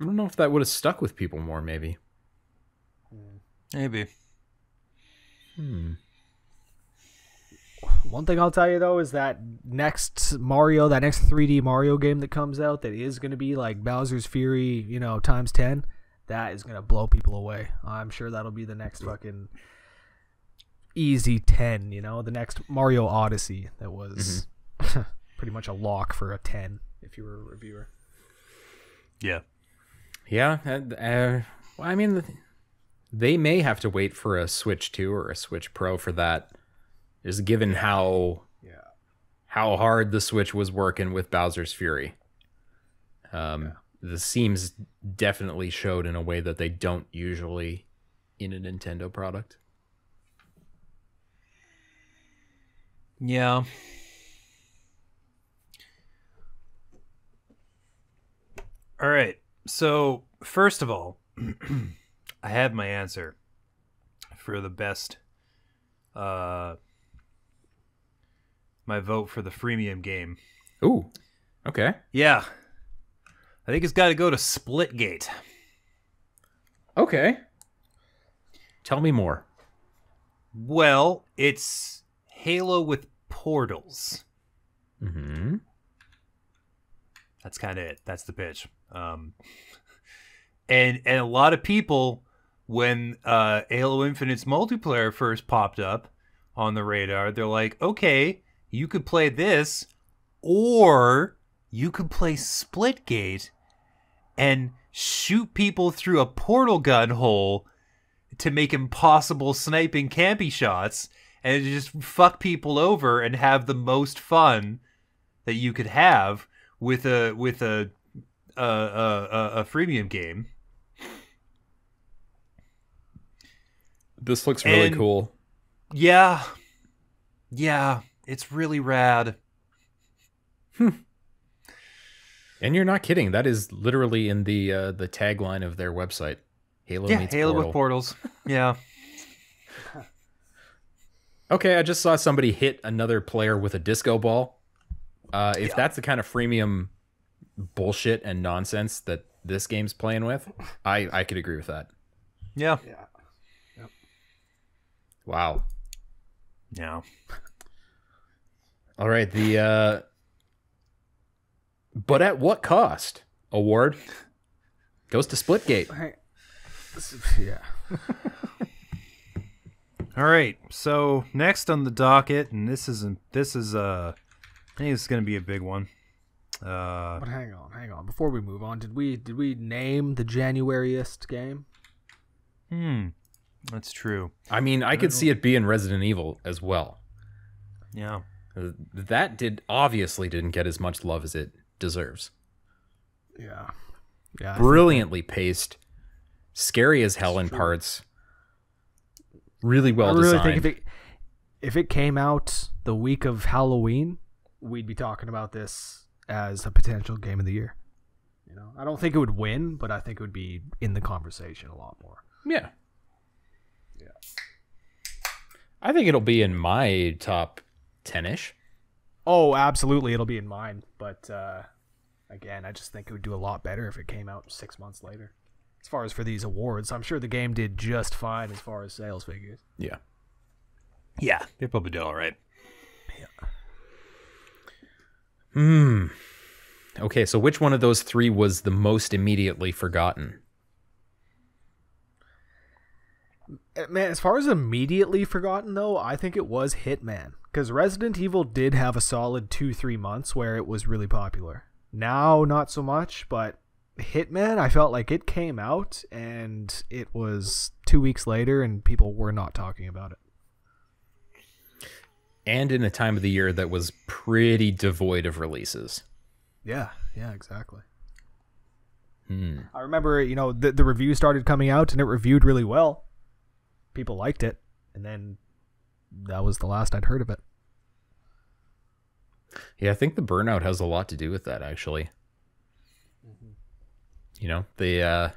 I don't know if that would have stuck with people more, maybe. Maybe. Hmm. One thing I'll tell you though is that next Mario, that next 3D Mario game that comes out, that is going to be like Bowser's Fury, you know, times ten. That is going to blow people away. I'm sure that'll be the next fucking easy ten. You know, the next Mario Odyssey that was mm-hmm. <laughs> pretty much a lock for a ten if you were a reviewer. Yeah. Yeah, uh, uh, well, I mean, they may have to wait for a Switch Two or a Switch Pro for that, just given how yeah. how hard the Switch was working with Bowser's Fury. Um, yeah. the seams definitely showed in a way that they don't usually in a Nintendo product. Yeah. All right. So, first of all, <clears throat> I have my answer for the best. Uh, my vote for the freemium game. Ooh. Okay. Yeah. I think it's got to go to Splitgate. Okay. Tell me more. Well, it's Halo with portals. Mm-hmm. That's kind of it. That's the pitch. Um, and and a lot of people when uh, Halo Infinite's multiplayer first popped up on the radar, they're like, okay, you could play this, or you could play Splitgate and shoot people through a portal gun hole to make impossible sniping campy shots and just fuck people over and have the most fun that you could have with a with a a, a, a freemium game. This looks really and cool. Yeah. Yeah, it's really rad. Hmm. And you're not kidding. That is literally in the uh, the tagline of their website. Halo yeah, meets Halo Portal. with portals. <laughs> Yeah. okay, I just saw somebody hit another player with a disco ball. Uh, if yeah. that's the kind of freemium bullshit and nonsense that this game's playing with, I I could agree with that. Yeah. Yeah. Yep. Wow. Yeah. All right, the uh but at what cost award goes to Splitgate. All right. Yeah. <laughs> All right. So next on the docket, and this isn't this is uh I think it's gonna be a big one. Uh, but hang on, hang on. Before we move on, did we did we name the Januaryist game? Hmm, that's true. I mean, I, I could see it being Resident Evil as well. Yeah, uh, that did obviously didn't get as much love as it deserves. Yeah, yeah. Brilliantly paced, scary as hell in parts. Really well really designed. Think if it, if it came out the week of Halloween, we'd be talking about this as a potential game of the year. You know, I don't think it would win, but I think it would be in the conversation a lot more. Yeah. Yeah. I think it'll be in my top 10ish. Oh, absolutely it'll be in mine, but uh again, I just think it would do a lot better if it came out 6 months later. As far as for these awards, I'm sure the game did just fine as far as sales figures. Yeah. Yeah, they probably did all right. Yeah. Hmm. Okay, so which one of those three was the most immediately forgotten? Eh, man, as far as immediately forgotten though, I think it was Hitman because Resident Evil did have a solid two three months where it was really popular. Now, not so much, but Hitman, I felt like it came out and it was two weeks later and people were not talking about it and in a time of the year that was pretty devoid of releases. Yeah, yeah, exactly. Hmm. I remember, you know, the, the review started coming out and it reviewed really well. People liked it. And then that was the last I'd heard of it. Yeah, I think the burnout has a lot to do with that, actually. Mm-hmm. You know, the uh,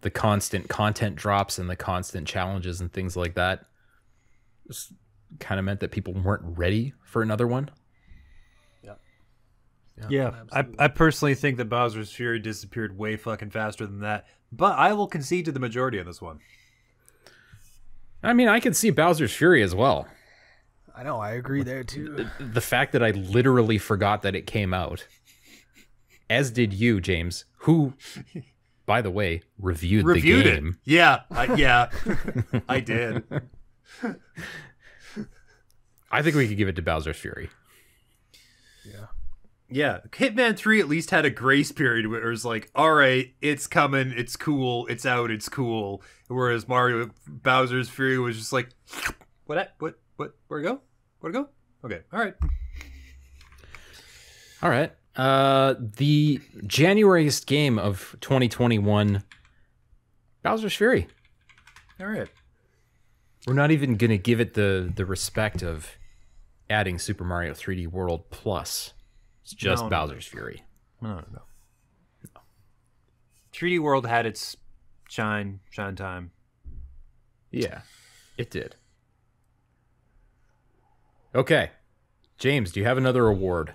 the constant content drops and the constant challenges and things like that. Just kind of meant that people weren't ready for another one. Yeah, yeah. yeah I, I personally think that Bowser's Fury disappeared way fucking faster than that, but I will concede to the majority on this one. I mean, I can see Bowser's Fury as well. I know, I agree there too. The, the fact that I literally forgot that it came out, as did you, James, who, by the way, reviewed, reviewed the game. It. Yeah, I, yeah, <laughs> I did. <laughs> I think we could give it to Bowser's Fury. Yeah. Yeah. Hitman 3 at least had a grace period where it was like, all right, it's coming, it's cool, it's out, it's cool. Whereas Mario Bowser's Fury was just like, what, what, what, where to go? Where to go? Okay. All right. All right. Uh, the January's game of 2021, Bowser's Fury. All right. We're not even going to give it the the respect of adding Super Mario 3D World Plus. It's just no, Bowser's no. Fury. No, no, no. 3D World had its shine, shine time. Yeah, it did. Okay. James, do you have another award?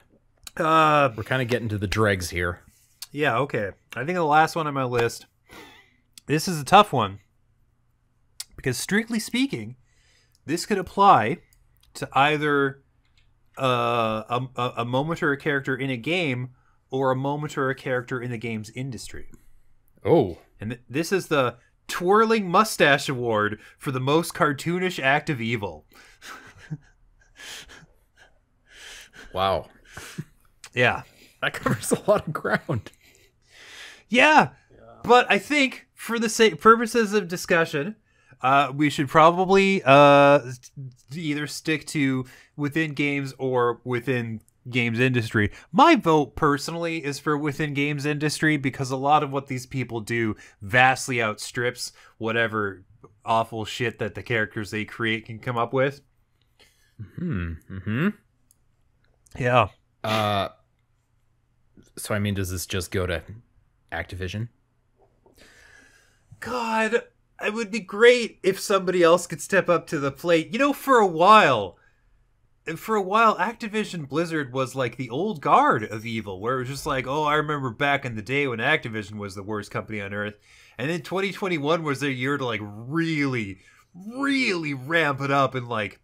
Uh, We're kind of getting to the dregs here. Yeah, okay. I think the last one on my list. This is a tough one because strictly speaking, this could apply to either uh, a, a moment or a character in a game or a moment or a character in the game's industry. Oh. And th this is the Twirling Mustache Award for the most cartoonish act of evil. wow. Yeah. That covers a lot of ground. Yeah. yeah. But I think for the sake purposes of discussion, uh, we should probably uh, either stick to within games or within games industry. My vote personally is for within games industry because a lot of what these people do vastly outstrips whatever awful shit that the characters they create can come up with. Hmm. Hmm. Yeah. Uh. So I mean, does this just go to Activision? God, it would be great if somebody else could step up to the plate. You know, for a while, for a while, Activision Blizzard was like the old guard of evil, where it was just like, oh, I remember back in the day when Activision was the worst company on earth. And then 2021 was their year to like really, really ramp it up and like,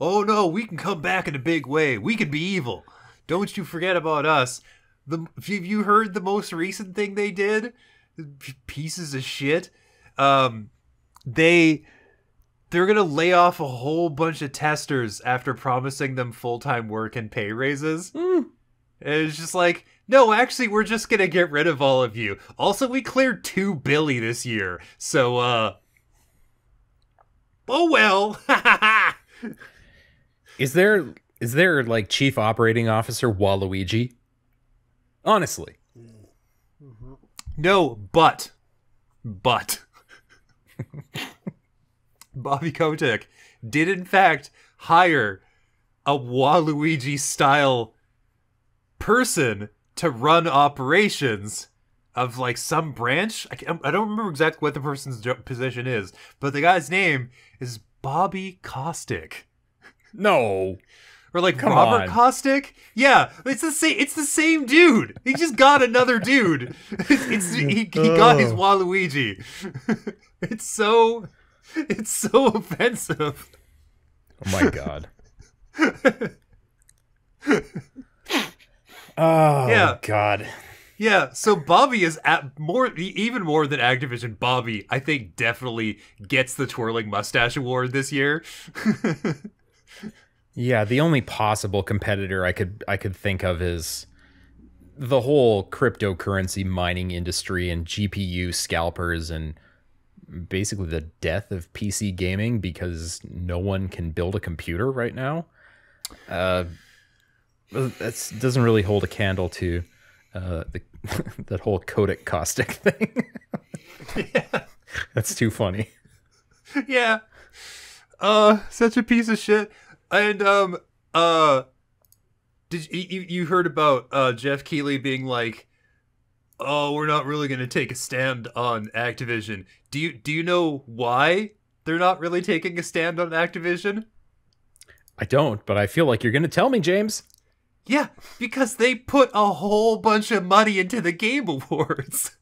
oh no, we can come back in a big way. We can be evil. Don't you forget about us. The, have you heard the most recent thing they did? Pieces of shit. Um, they they're gonna lay off a whole bunch of testers after promising them full time work and pay raises. Mm. And it's just like, no, actually, we're just gonna get rid of all of you. Also, we cleared two billy this year, so uh, oh well. <laughs> is there is there like chief operating officer Waluigi? Honestly. No, but but Bobby Kotick did in fact hire a Waluigi style person to run operations of like some branch. I, I don't remember exactly what the person's position is, but the guy's name is Bobby Caustic. No or like Come Robert on. Caustic. Yeah, it's the same. It's the same dude. He just got another dude. <laughs> it's he, he got his oh. Waluigi. <laughs> it's so it's so offensive. Oh my god. <laughs> oh yeah. god. Yeah, so Bobby is at more even more than Activision. Bobby, I think, definitely gets the twirling mustache award this year. Yeah, the only possible competitor I could I could think of is the whole cryptocurrency mining industry and GPU scalpers and basically the death of PC gaming because no one can build a computer right now. Uh, that doesn't really hold a candle to uh, the, <laughs> that whole Kodak caustic <laughs> thing. yeah. That's too funny. <laughs> Yeah. Uh, such a piece of shit. And um uh did you you heard about uh Jeff Keeley being like oh, we're not really going to take a stand on Activision. Do you do you know why they're not really taking a stand on Activision? I don't, but I feel like you're going to tell me, James. Yeah, because they put a whole bunch of money into the Game Awards. <laughs>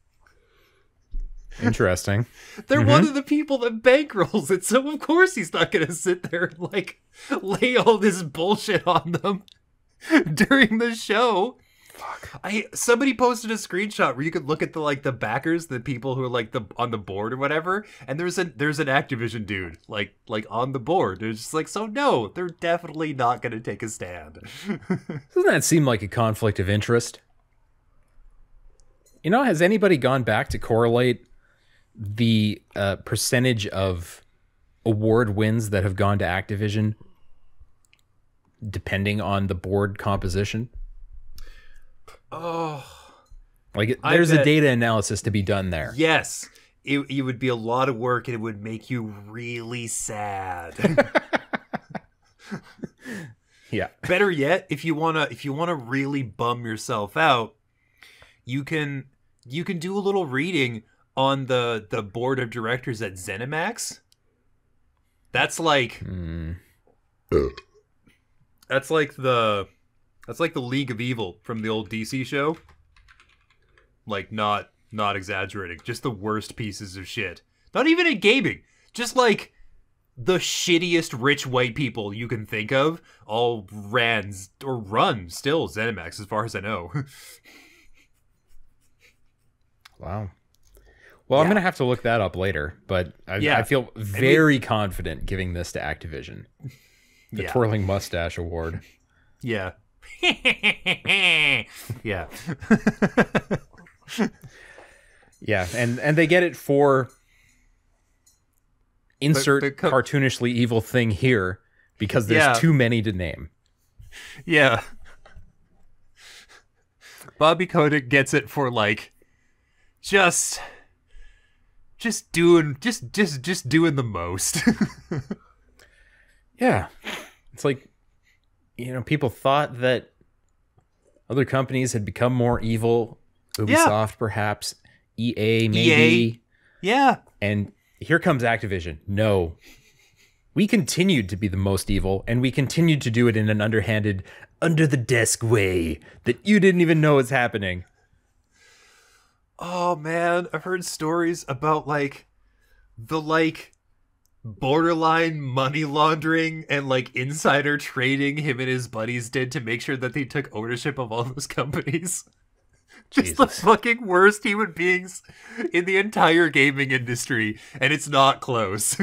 <laughs> Interesting. They're mm-hmm. one of the people that bankrolls it, so of course he's not going to sit there and like lay all this bullshit on them <laughs> during the show. Fuck. I somebody posted a screenshot where you could look at the like the backers, the people who are like the on the board or whatever, and there's a there's an Activision dude like like on the board. It's just like, so no, they're definitely not going to take a stand. <laughs> Doesn't that seem like a conflict of interest? You know, has anybody gone back to correlate the uh, percentage of award wins that have gone to Activision depending on the board composition? Oh, like there's a data analysis to be done there. Yes. It, it would be a lot of work and it would make you really sad. <laughs> <laughs> yeah. Better yet, if you want to if you want to really bum yourself out, you can you can do a little reading on the the board of directors at ZeniMax. That's like mm. That's like the that's like the League of Evil from the old DC show. Like not not exaggerating, just the worst pieces of shit. Not even in gaming. Just like the shittiest rich white people you can think of all ran or run still ZeniMax as far as I know. <laughs> wow. Well, yeah. I'm gonna have to look that up later, but I, yeah. I feel very I mean, confident giving this to Activision. <laughs> The yeah. twirling mustache award. Yeah. <laughs> yeah. <laughs> yeah, and and they get it for insert co- cartoonishly evil thing here because there's yeah. too many to name. Yeah. Bobby Kotick gets it for like just just doing just just just doing the most. yeah. It's like you know, people thought that other companies had become more evil, Ubisoft yeah. perhaps, EA maybe. EA. Yeah. And here comes Activision. No. We continued to be the most evil, and we continued to do it in an underhanded, under the desk way that you didn't even know was happening oh man, I've heard stories about like the like borderline money laundering and like insider trading him and his buddies did to make sure that they took ownership of all those <laughs> companies. Just Jesus. the fucking worst human beings in the entire gaming industry, and it's not close. <laughs>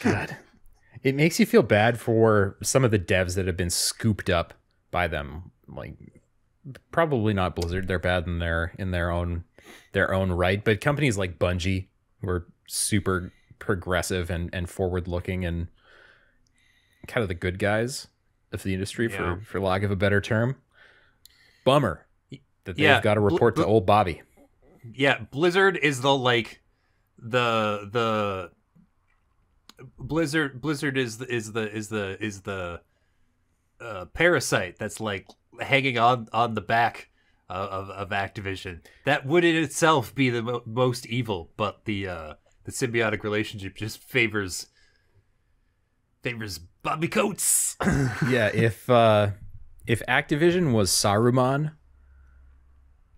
God. It makes you feel bad for some of the devs that have been scooped up by them. Like probably not Blizzard. They're bad in their in their own their own right. But companies like Bungie were super progressive and and forward looking and kind of the good guys of the industry yeah. for for lack of a better term. Bummer that they've yeah. got to report Bl- to old Bobby. Yeah, Blizzard is the like the the Blizzard Blizzard is is the is the is the uh, parasite that's like hanging on on the back of, of Activision. That would in itself be the mo most evil, but the uh, the symbiotic relationship just favors favors Bobby Coates. <coughs> yeah, if uh, if Activision was Saruman,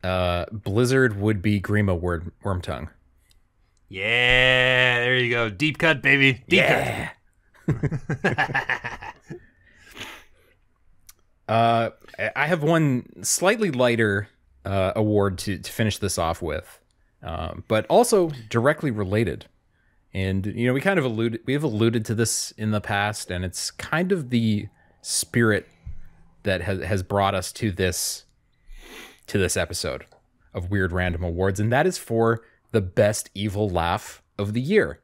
uh, Blizzard would be Grima Worm Wormtongue. Yeah, there you go. Deep cut, baby. Deep yeah. cut. <laughs> <laughs> Uh, I have one slightly lighter uh, award to, to finish this off with, um, but also directly related. And you know, we kind of alluded we have alluded to this in the past, and it's kind of the spirit that has has brought us to this to this episode of Weird Random Awards, and that is for the best evil laugh of the year.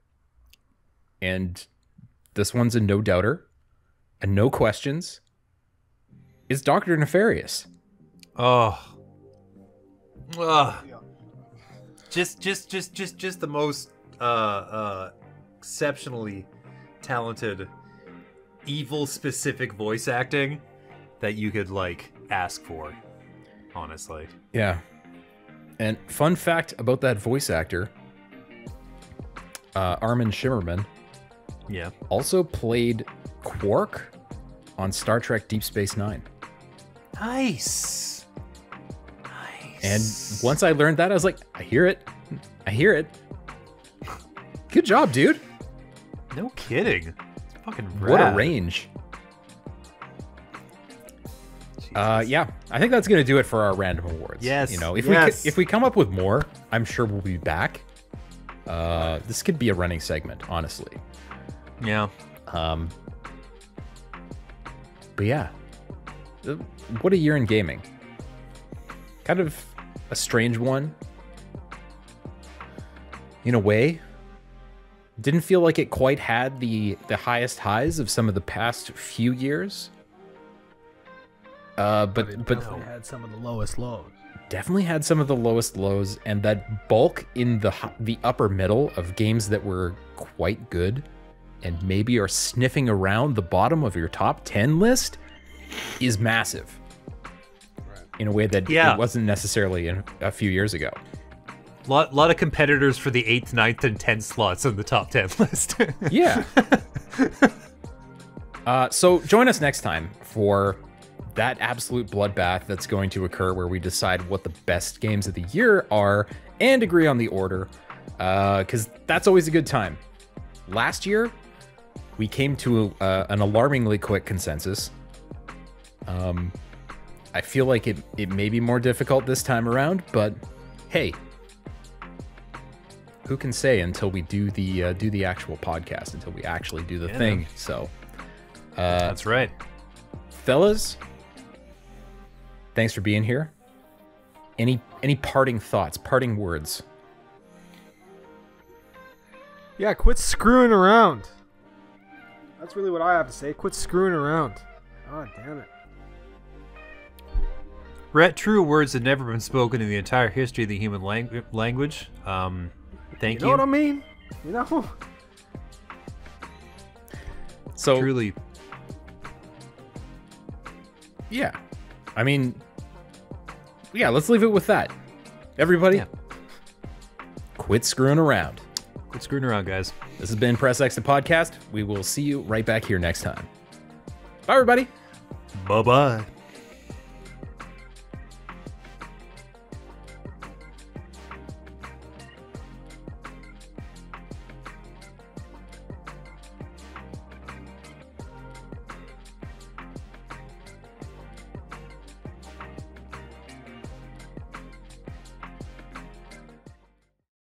And this one's a no doubter, a no questions is Doctor Nefarious. Oh. Ugh. Just, just, just, just, just the most uh, uh, exceptionally talented, evil specific voice acting that you could like ask for. Honestly. Yeah. And fun fact about that voice actor, uh, Armin Shimmerman. Yeah. Also played Quark on Star Trek Deep Space Nine. Nice. Nice. And once I learned that, I was like, I hear it. I hear it. Good job, dude. No kidding. It's fucking rad. What a range. Uh, yeah, I think that's gonna do it for our random awards. Yes, you know, if yes. we if we come up with more, I'm sure we'll be back. Uh, this could be a running segment, honestly. Yeah. Um. But yeah, what a year in gaming. Kind of a strange one. In a way, didn't feel like it quite had the the highest highs of some of the past few years. Uh, but but, but definitely had some of the lowest lows. Definitely had some of the lowest lows, and that bulk in the the upper middle of games that were quite good, and maybe are sniffing around the bottom of your top ten list is massive in a way that yeah. it wasn't necessarily in a few years ago. A lot, lot of competitors for the 8th, 9th, and 10th slots in the top 10 <laughs> list. yeah. <laughs> Uh, so join us next time for that absolute bloodbath that's going to occur where we decide what the best games of the year are and agree on the order because uh, that's always a good time last year we came to a, uh, an alarmingly quick consensus um, I feel like it, it may be more difficult this time around, but hey, who can say until we do the uh, do the actual podcast until we actually do the yeah. thing? So uh, that's right, fellas. Thanks for being here. Any any parting thoughts, parting words? Yeah, quit screwing around. That's really what I have to say. Quit screwing around. God damn it. Rhett, true words that never been spoken in the entire history of the human lang language. Um, thank you. you know what I mean? You know. So truly. Yeah, I mean, yeah. Let's leave it with that. Everybody, yeah. quit screwing around. Quit screwing around, guys. This has been Press the Podcast. We will see you right back here next time. Bye, everybody. Bye bye.